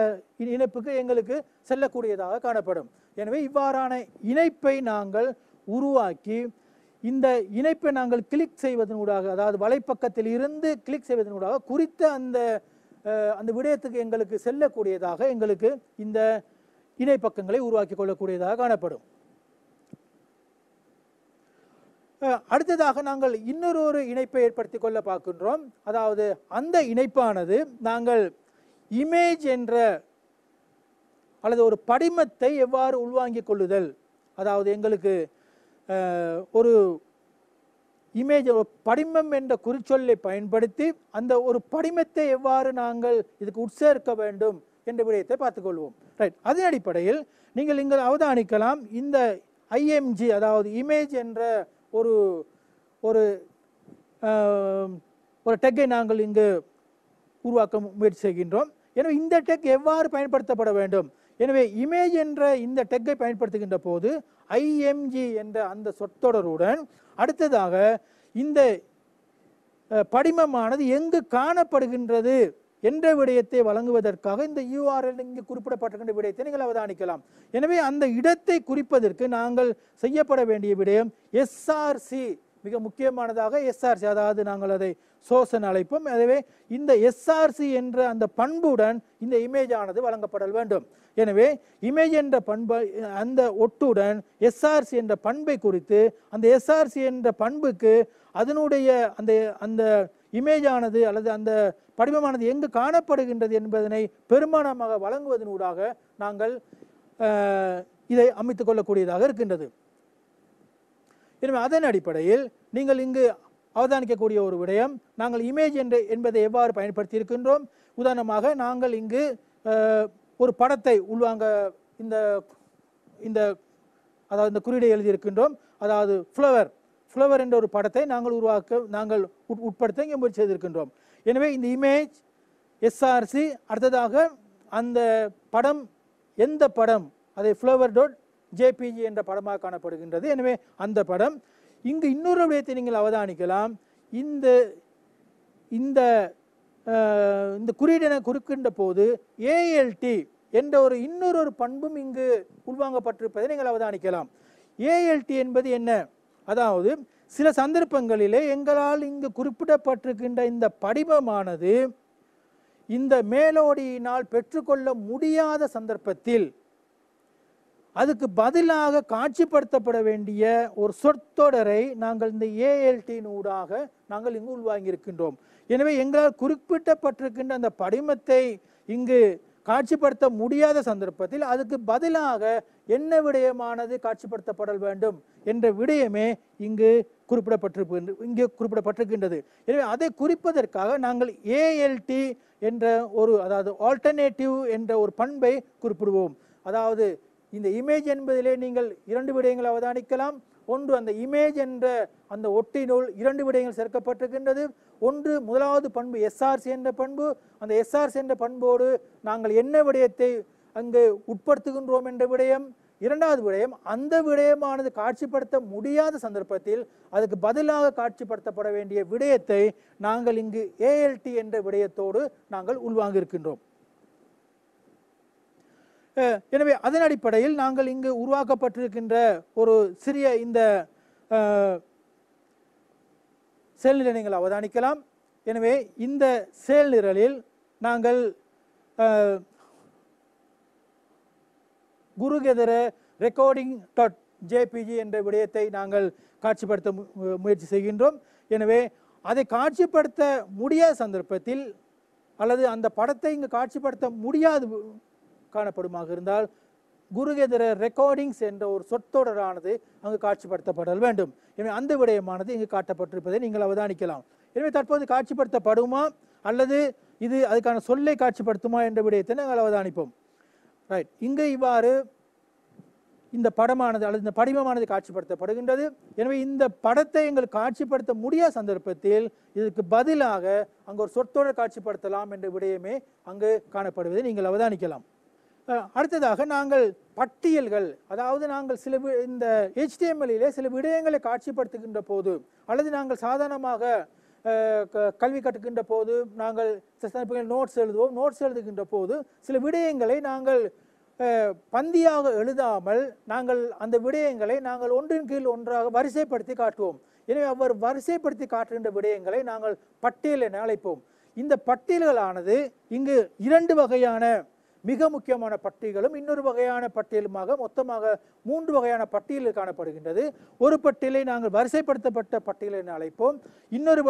இணைப்புக்கு எங்களுக்கு செல்லக்கூடியதாக காணப்படும் எனவே இவ்வாறான இணைப்பை நாங்கள் உருவாக்கி இந்த இணைப்பை நாங்கள் கிளிக் செய்வதனூடாக அதாவது வலைப்பக்கத்தில் இருந்து கிளிக் செய்வதனூடாக குறித்த அந்த அந்த விடயத்துக்கு எங்களுக்கு செல்லக்கூடியதாக எங்களுக்கு இந்த இணைப்பக்கங்களை உருவாக்கி கொள்ளக்கூடியதாக காணப்படும் அடுத்ததாக நாங்கள் இன்னொரு ஒரு இணைப்பை ஏற்படுத்தி கொள்ள பார்க்கின்றோம் அதாவது அந்த இணைப்பானது நாங்கள் இமேஜ் என்ற அல்லது ஒரு படிமத்தை எவ்வாறு உள்வாங்கிக் கொள்ளுதல் அதாவது எங்களுக்கு ஒரு இமேஜ் படிமம் என்ற குறிச்சொல்லை பயன்படுத்தி அந்த ஒரு படிமத்தை எவ்வாறு நாங்கள் இதுக்கு உட்சேர்க்க வேண்டும் என்ற விடயத்தை பார்த்துக்கொள்வோம் ரைட் அதன் அடிப்படையில் நீங்கள் இங்கே அவதானிக்கலாம் இந்த ஐஎம்ஜி அதாவது இமேஜ் என்ற ஒரு ஒரு ஒரு டெக்கை நாங்கள் இங்கு உருவாக்க முயற்சி செய்கின்றோம் எனவே இந்த டெக் எவ்வாறு பயன்படுத்தப்பட வேண்டும் எனவே இமேஜ் என்ற இந்த டெக்கை பயன்படுத்துகின்ற போது ஐஎம்ஜி என்ற அந்த சொற்றொடருடன் அடுத்ததாக இந்த படிமமானது எங்கு காணப்படுகின்றது என்ற விடயத்தை வழங்குவதற்காக இந்த யூஆர்எல் இங்கு குறிப்பிடப்பட்டிருக்கின்ற விடயத்தை நீங்கள் அவதானிக்கலாம் எனவே அந்த இடத்தை குறிப்பதற்கு நாங்கள் செய்யப்பட வேண்டிய விடயம் எஸ்ஆர்சி மிக முக்கியமானதாக எஸ்ஆர்சி அதாவது நாங்கள் அதை சோசன் அழைப்போம் எனவே இந்த எஸ்ஆர்சி என்ற அந்த பண்புடன் இந்த இமேஜ் ஆனது வழங்கப்படல் வேண்டும் எனவே இமேஜ் என்ற பண்பை அந்த ஒட்டுடன் எஸ்ஆர்சி என்ற பண்பை குறித்து அந்த எஸ்ஆர்சி என்ற பண்புக்கு அதனுடைய அந்த அந்த இமேஜானது அல்லது அந்த படிமமானது எங்கு காணப்படுகின்றது என்பதனை பெருமானமாக வழங்குவதனூடாக நாங்கள் இதை அமைத்துக் கொள்ளக்கூடியதாக இருக்கின்றது எனவே அதன் அடிப்படையில் நீங்கள் இங்கு அவதானிக்கக்கூடிய ஒரு விடயம் நாங்கள் இமேஜ் என்ற என்பதை எவ்வாறு பயன்படுத்தி இருக்கின்றோம் உதாரணமாக நாங்கள் இங்கு ஒரு படத்தை உள்வாங்க இந்த இந்த அதாவது இந்த குறியீடை எழுதியிருக்கின்றோம் அதாவது ஃப்ளவர் ஃப்ளவர் என்ற ஒரு படத்தை நாங்கள் உருவாக்க நாங்கள் உட் உட்படுத்த இங்கே முயற்சி செய்திருக்கின்றோம் எனவே இந்த இமேஜ் எஸ்ஆர்சி அடுத்ததாக அந்த படம் எந்த படம் அதை ஃப்ளவர் டோட் ஜேபிஜி என்ற படமாக காணப்படுகின்றது எனவே அந்த படம் இங்கு இன்னொரு விடயத்தை நீங்கள் அவதானிக்கலாம் இந்த இந்த இந்த குறியீடனை குறுக்கின்ற போது ஏஎல்டி என்ற ஒரு இன்னொரு ஒரு பண்பும் இங்கு உள்வாங்கப்பட்டிருப்பதை நீங்கள் அவதானிக்கலாம் ஏஎல்டி என்பது என்ன அதாவது சில சந்தர்ப்பங்களிலே எங்களால் இங்கு குறிப்பிடப்பட்டிருக்கின்ற இந்த படிமமானது இந்த மேலோடியினால் பெற்றுக்கொள்ள முடியாத சந்தர்ப்பத்தில் அதுக்கு பதிலாக காட்சிப்படுத்தப்பட வேண்டிய ஒரு சொற்தொடரை நாங்கள் இந்த ஏஎல்டியின் ஊடாக நாங்கள் இங்கு உள்வாங்கியிருக்கின்றோம் எனவே எங்களால் குறிப்பிட்டப்பட்டிருக்கின்ற அந்த படிமத்தை இங்கு காட்சிப்படுத்த முடியாத சந்தர்ப்பத்தில் அதுக்கு பதிலாக என்ன விடயமானது காட்சிப்படுத்தப்படல் வேண்டும் என்ற விடயமே இங்கு குறிப்பிடப்பட்டிருப்பு இங்கு குறிப்பிடப்பட்டிருக்கின்றது எனவே அதை குறிப்பதற்காக நாங்கள் ஏஎல்டி என்ற ஒரு அதாவது ஆல்டர்னேட்டிவ் என்ற ஒரு பண்பை குறிப்பிடுவோம் அதாவது இந்த இமேஜ் என்பதிலே நீங்கள் இரண்டு விடயங்களை அவதானிக்கலாம் ஒன்று அந்த இமேஜ் என்ற அந்த ஒட்டி நூல் இரண்டு விடயங்கள் சேர்க்கப்பட்டிருக்கின்றது ஒன்று முதலாவது பண்பு எஸ்ஆர்சி என்ற பண்பு அந்த எஸ்ஆர்சி என்ற பண்போடு நாங்கள் என்ன விடயத்தை அங்கு உட்படுத்துகின்றோம் என்ற விடயம் இரண்டாவது விடயம் அந்த விடயமானது காட்சிப்படுத்த முடியாத சந்தர்ப்பத்தில் அதுக்கு பதிலாக காட்சிப்படுத்தப்பட வேண்டிய விடயத்தை நாங்கள் இங்கு ஏஎல்டி என்ற விடயத்தோடு நாங்கள் உள்வாங்கியிருக்கின்றோம் எனவே அதன் அடிப்படையில் நாங்கள் இங்கு உருவாக்கப்பட்டிருக்கின்ற ஒரு சிறிய இந்த செயல்நிலை நீங்கள் அவதானிக்கலாம் எனவே இந்த செயல்நிரலில் நாங்கள் குருகெதர ரெக்கார்டிங் டாட் ஜேபிஜி என்ற விடயத்தை நாங்கள் காட்சிப்படுத்த முயற்சி செய்கின்றோம் எனவே அதை காட்சிப்படுத்த முடியாத சந்தர்ப்பத்தில் அல்லது அந்த படத்தை இங்கு காட்சிப்படுத்த முடியாது காணப்படுமாக இருந்தால் குருகேதர ரெக்கார்டிங்ஸ் என்ற ஒரு சொற்றொடரானது அங்கு காட்சிப்படுத்தப்படல் வேண்டும் எனவே அந்த விடயமானது இங்கு காட்டப்பட்டிருப்பதை நீங்கள் அவதானிக்கலாம் எனவே தற்போது காட்சிப்படுத்தப்படுமா அல்லது இது அதுக்கான சொல்லை காட்சிப்படுத்துமா என்ற விடயத்தை நாங்கள் அவதானிப்போம் ரைட் இங்கே இவ்வாறு இந்த படமானது அல்லது இந்த படிமமானது காட்சிப்படுத்தப்படுகின்றது எனவே இந்த படத்தை எங்கள் காட்சிப்படுத்த முடியாத சந்தர்ப்பத்தில் இதற்கு பதிலாக அங்கு ஒரு சொற்றொடர் காட்சிப்படுத்தலாம் என்ற விடயமே அங்கு காணப்படுவதை நீங்கள் அவதானிக்கலாம் அடுத்ததாக நாங்கள் பட்டியல்கள் அதாவது நாங்கள் சில இந்த ஹெச்டிஎம்எல்லே சில விடயங்களை காட்சிப்படுத்துகின்ற போது அல்லது நாங்கள் சாதாரணமாக கல்வி கற்றுக்கின்ற போது நாங்கள் நோட்ஸ் எழுதுவோம் நோட்ஸ் எழுதுகின்ற போது சில விடயங்களை நாங்கள் பந்தியாக எழுதாமல் நாங்கள் அந்த விடயங்களை நாங்கள் ஒன்றின் கீழ் ஒன்றாக வரிசைப்படுத்தி காட்டுவோம் எனவே அவர் வரிசைப்படுத்தி காட்டுகின்ற விடயங்களை நாங்கள் பட்டியல் என அழைப்போம் இந்த பட்டியல்களானது இங்கு இரண்டு வகையான மிக முக்கியமான பட்டியலும் இன்னொரு வகையான பட்டியலுமாக மொத்தமாக மூன்று வகையான பட்டியலில் காணப்படுகின்றது ஒரு பட்டியலை நாங்கள் வரிசைப்படுத்தப்பட்ட பட்டியல் என அழைப்போம் இன்னொரு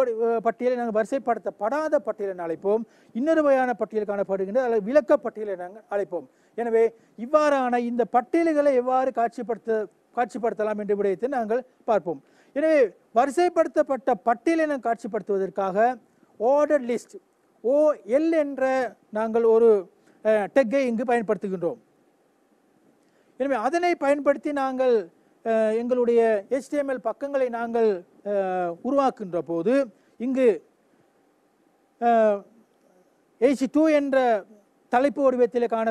பட்டியலை நாங்கள் வரிசைப்படுத்தப்படாத பட்டியல் என அழைப்போம் இன்னொரு வகையான பட்டியல் காணப்படுகின்றது அல்லது விளக்க பட்டியலை நாங்கள் அழைப்போம் எனவே இவ்வாறான இந்த பட்டியல்களை எவ்வாறு காட்சிப்படுத்த காட்சிப்படுத்தலாம் என்ற விடயத்தை நாங்கள் பார்ப்போம் எனவே வரிசைப்படுத்தப்பட்ட பட்டியலை நாங்கள் காட்சிப்படுத்துவதற்காக ஆர்டர் லிஸ்ட் ஓ எல் என்ற நாங்கள் ஒரு டெக்கை இங்கு பயன்படுத்துகின்றோம் எனவே அதனை பயன்படுத்தி நாங்கள் எங்களுடைய ஹெச்டிஎம்எல் பக்கங்களை நாங்கள் உருவாக்குகின்ற போது இங்கு ஏசி டூ என்ற தலைப்பு வடிவத்தில் காண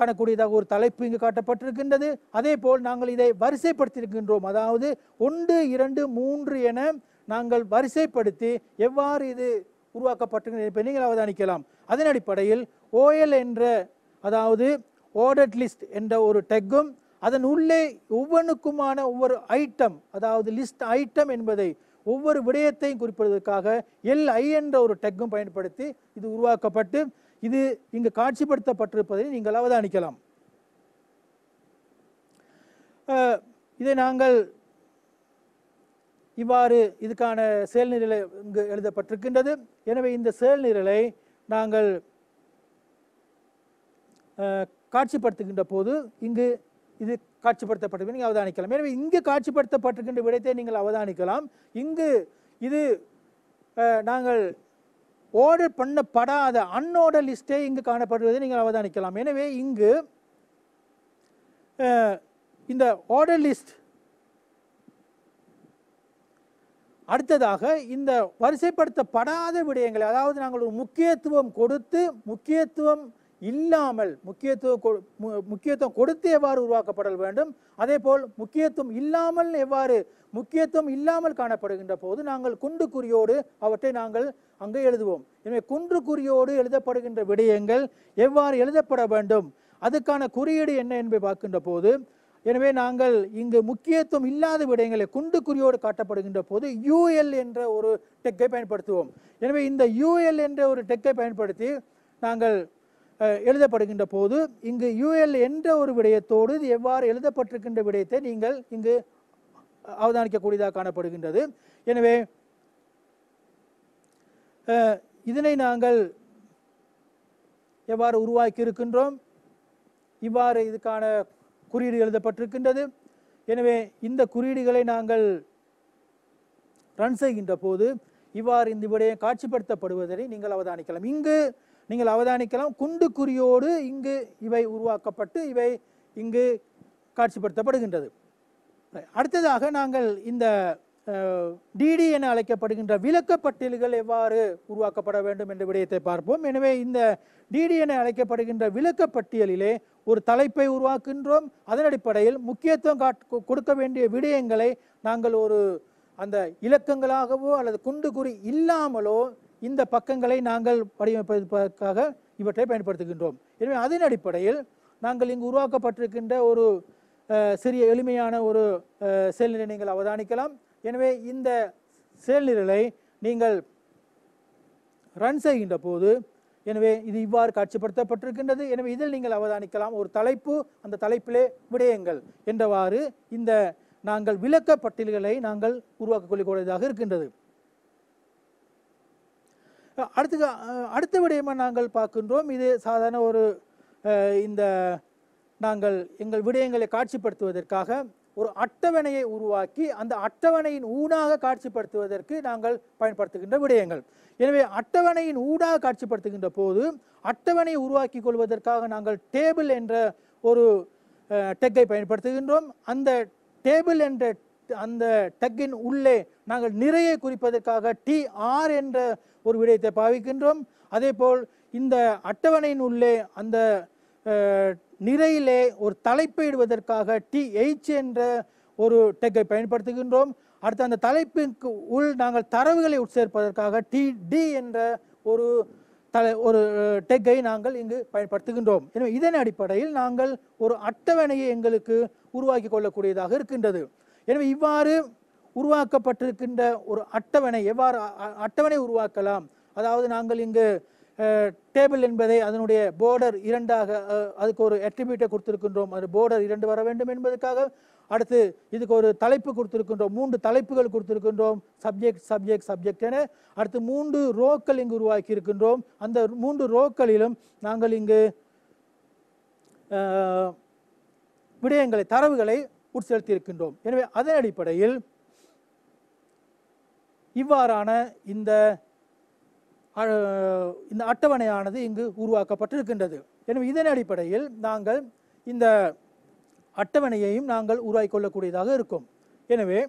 காணக்கூடியதாக ஒரு தலைப்பு இங்கு காட்டப்பட்டிருக்கின்றது அதே போல் நாங்கள் இதை வரிசைப்படுத்தியிருக்கின்றோம் அதாவது ஒன்று இரண்டு மூன்று என நாங்கள் வரிசைப்படுத்தி எவ்வாறு இது உருவாக்கப்பட்டிருக்கிறது இப்போ நீங்கள் அவதானிக்கலாம் அதன் அடிப்படையில் ஓஎல் என்ற அதாவது ஓடட் லிஸ்ட் என்ற ஒரு டெக்கும் அதன் உள்ளே ஒவ்வொன்றுக்குமான ஒவ்வொரு ஐட்டம் அதாவது லிஸ்ட் ஐட்டம் என்பதை ஒவ்வொரு விடயத்தையும் குறிப்பிடுவதற்காக ஐ என்ற ஒரு டெக்கும் பயன்படுத்தி இது உருவாக்கப்பட்டு இது இங்கு காட்சிப்படுத்தப்பட்டிருப்பதை நீங்கள் அவதானிக்கலாம் இதை நாங்கள் இவ்வாறு இதுக்கான செயல்நிரலை இங்கு எழுதப்பட்டிருக்கின்றது எனவே இந்த செயல்நிரலை நாங்கள் காட்சிப்படுத்துகின்ற போது இங்கு இது காட்சிப்படுத்தப்பட்டது நீங்கள் அவதானிக்கலாம் எனவே இங்கு காட்சிப்படுத்தப்பட்டிருக்கின்ற விடயத்தை நீங்கள் அவதானிக்கலாம் இங்கு இது நாங்கள் ஆர்டர் பண்ணப்படாத அன்னோட லிஸ்டே இங்கு காணப்படுவதை நீங்கள் அவதானிக்கலாம் எனவே இங்கு இந்த ஆர்டர் லிஸ்ட் அடுத்ததாக இந்த வரிசைப்படுத்தப்படாத விடயங்களை அதாவது நாங்கள் ஒரு முக்கியத்துவம் கொடுத்து முக்கியத்துவம் இல்லாமல் முக்கியத்துவம் முக்கியத்துவம் கொடுத்து எவ்வாறு உருவாக்கப்படல் வேண்டும் அதே போல் முக்கியத்துவம் இல்லாமல் எவ்வாறு முக்கியத்துவம் இல்லாமல் காணப்படுகின்ற போது நாங்கள் குண்டு குறியோடு அவற்றை நாங்கள் அங்கே எழுதுவோம் எனவே குன்று குறியோடு எழுதப்படுகின்ற விடயங்கள் எவ்வாறு எழுதப்பட வேண்டும் அதுக்கான குறியீடு என்ன என்பதை பார்க்கின்ற போது எனவே நாங்கள் இங்கு முக்கியத்துவம் இல்லாத விடயங்களை குண்டு குறியோடு காட்டப்படுகின்ற போது யூஎல் என்ற ஒரு டெக்கை பயன்படுத்துவோம் எனவே இந்த யூஎல் என்ற ஒரு டெக்கை பயன்படுத்தி நாங்கள் எழுதப்படுகின்ற போது இங்கு யூஎல் என்ற ஒரு விடயத்தோடு இது எவ்வாறு எழுதப்பட்டிருக்கின்ற விடயத்தை நீங்கள் இங்கு அவதானிக்கக்கூடியதாக காணப்படுகின்றது எனவே இதனை நாங்கள் எவ்வாறு உருவாக்கி இருக்கின்றோம் இவ்வாறு இதுக்கான குறியீடு எழுதப்பட்டிருக்கின்றது எனவே இந்த குறியீடுகளை நாங்கள் ரன் செய்கின்ற போது இவ்வாறு இந்த விடயம் காட்சிப்படுத்தப்படுவதை நீங்கள் அவதானிக்கலாம் இங்கு நீங்கள் அவதானிக்கலாம் குண்டு குறியோடு இங்கு இவை உருவாக்கப்பட்டு இவை இங்கு காட்சிப்படுத்தப்படுகின்றது அடுத்ததாக நாங்கள் இந்த டிடி என அழைக்கப்படுகின்ற விளக்கப்பட்டியல்கள் எவ்வாறு உருவாக்கப்பட வேண்டும் என்ற விடயத்தை பார்ப்போம் எனவே இந்த டிடி என அழைக்கப்படுகின்ற விளக்கப்பட்டியலிலே ஒரு தலைப்பை உருவாக்குகின்றோம் அதன் அடிப்படையில் முக்கியத்துவம் கொடுக்க வேண்டிய விடயங்களை நாங்கள் ஒரு அந்த இலக்கங்களாகவோ அல்லது குண்டு குறி இல்லாமலோ இந்த பக்கங்களை நாங்கள் வடிவமைப்பதற்காக இவற்றை பயன்படுத்துகின்றோம் எனவே அதன் அடிப்படையில் நாங்கள் இங்கு உருவாக்கப்பட்டிருக்கின்ற ஒரு சிறிய எளிமையான ஒரு செயல்நிலை நீங்கள் அவதானிக்கலாம் எனவே இந்த செயல்நிலை நீங்கள் ரன் செய்கின்ற போது எனவே இது இவ்வாறு காட்சிப்படுத்தப்பட்டிருக்கின்றது எனவே இதில் நீங்கள் அவதானிக்கலாம் ஒரு தலைப்பு அந்த தலைப்பிலே விடயங்கள் என்றவாறு இந்த நாங்கள் விளக்க பட்டியல்களை நாங்கள் உருவாக்கக்கூடியதாக இருக்கின்றது அடுத்து அடுத்த விடயமாக நாங்கள் பார்க்கின்றோம் இது சாதாரண ஒரு இந்த நாங்கள் எங்கள் விடயங்களை காட்சிப்படுத்துவதற்காக ஒரு அட்டவணையை உருவாக்கி அந்த அட்டவணையின் ஊடாக காட்சிப்படுத்துவதற்கு நாங்கள் பயன்படுத்துகின்ற விடயங்கள் எனவே அட்டவணையின் ஊடாக காட்சிப்படுத்துகின்ற போது அட்டவணையை உருவாக்கி கொள்வதற்காக நாங்கள் டேபிள் என்ற ஒரு டெக்கை பயன்படுத்துகின்றோம் அந்த டேபிள் என்ற அந்த டக்கின் உள்ளே நாங்கள் நிறைய குறிப்பதற்காக டிஆர் என்ற ஒரு விடயத்தை பாவிக்கின்றோம் அதேபோல் இந்த அட்டவணையின் உள்ளே அந்த நிறையிலே ஒரு தலைப்பை இடுவதற்காக எயிச் என்ற ஒரு டெக்கை பயன்படுத்துகின்றோம் அடுத்து அந்த தலைப்பிற்கு உள் நாங்கள் தரவுகளை உட்சேர்ப்பதற்காக டி டி என்ற ஒரு தலை ஒரு டெக்கை நாங்கள் இங்கு பயன்படுத்துகின்றோம் எனவே இதன் அடிப்படையில் நாங்கள் ஒரு அட்டவணையை எங்களுக்கு உருவாக்கி கொள்ளக்கூடியதாக இருக்கின்றது எனவே இவ்வாறு உருவாக்கப்பட்டிருக்கின்ற ஒரு அட்டவணை எவ்வாறு அட்டவணை உருவாக்கலாம் அதாவது நாங்கள் இங்கு டேபிள் என்பதை அதனுடைய போர்டர் இரண்டாக அதுக்கு ஒரு அட்ரிபியூட்டை கொடுத்துருக்கின்றோம் அது போர்டர் இரண்டு வர வேண்டும் என்பதற்காக அடுத்து இதுக்கு ஒரு தலைப்பு கொடுத்துருக்கின்றோம் மூன்று தலைப்புகள் கொடுத்துருக்கின்றோம் சப்ஜெக்ட் சப்ஜெக்ட் சப்ஜெக்ட் என அடுத்து மூன்று ரோக்கள் இங்கு உருவாக்கி இருக்கின்றோம் அந்த மூன்று ரோக்களிலும் நாங்கள் இங்கு விடயங்களை தரவுகளை உட்செலுத்தி இருக்கின்றோம் எனவே அதன் அடிப்படையில் இவ்வாறான இந்த இந்த அட்டவணையானது இங்கு உருவாக்கப்பட்டிருக்கின்றது எனவே இதன் அடிப்படையில் நாங்கள் இந்த அட்டவணையையும் நாங்கள் உருவாக்கி கொள்ளக்கூடியதாக இருக்கும் எனவே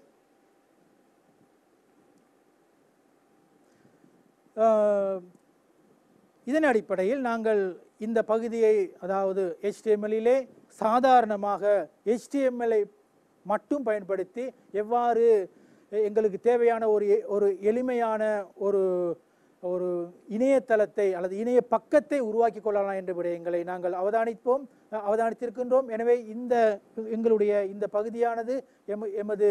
இதன் அடிப்படையில் நாங்கள் இந்த பகுதியை அதாவது ஹெச்டிஎம்எல்லிலே சாதாரணமாக ஹெச்டிஎம்எல்ஐ மட்டும் பயன்படுத்தி எவ்வாறு எங்களுக்கு தேவையான ஒரு ஒரு எளிமையான ஒரு ஒரு இணையதளத்தை அல்லது இணைய பக்கத்தை உருவாக்கி கொள்ளலாம் என்ற எங்களை நாங்கள் அவதானிப்போம் அவதானித்திருக்கின்றோம் எனவே இந்த எங்களுடைய இந்த பகுதியானது எம் எமது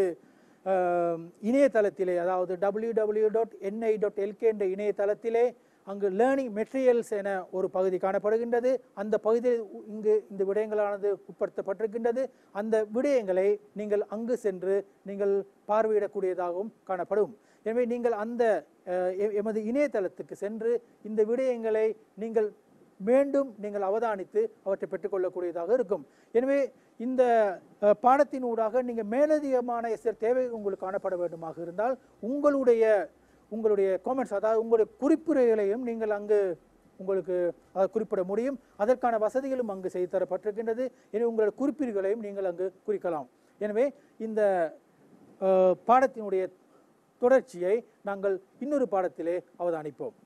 இணையதளத்திலே அதாவது W W dot NI dot LK என்ற இணையதளத்திலே அங்கு லேர்னிங் மெட்டீரியல்ஸ் என ஒரு பகுதி காணப்படுகின்றது அந்த பகுதியில் இங்கு இந்த விடயங்களானது உட்படுத்தப்பட்டிருக்கின்றது அந்த விடயங்களை நீங்கள் அங்கு சென்று நீங்கள் பார்வையிடக்கூடியதாகவும் காணப்படும் எனவே நீங்கள் அந்த எமது இணையதளத்துக்கு சென்று இந்த விடயங்களை நீங்கள் மீண்டும் நீங்கள் அவதானித்து அவற்றை பெற்றுக்கொள்ளக்கூடியதாக இருக்கும் எனவே இந்த பாடத்தின் ஊடாக நீங்கள் மேலதிகமான தேவை உங்களுக்கு காணப்பட வேண்டுமாக இருந்தால் உங்களுடைய உங்களுடைய காமெண்ட்ஸ் அதாவது உங்களுடைய குறிப்புரைகளையும் நீங்கள் அங்கு உங்களுக்கு அதை குறிப்பிட முடியும் அதற்கான வசதிகளும் அங்கு செய்து தரப்பட்டிருக்கின்றது எனவே உங்களோட குறிப்பீடுகளையும் நீங்கள் அங்கு குறிக்கலாம் எனவே இந்த பாடத்தினுடைய தொடர்ச்சியை நாங்கள் இன்னொரு பாடத்திலே அவதானிப்போம்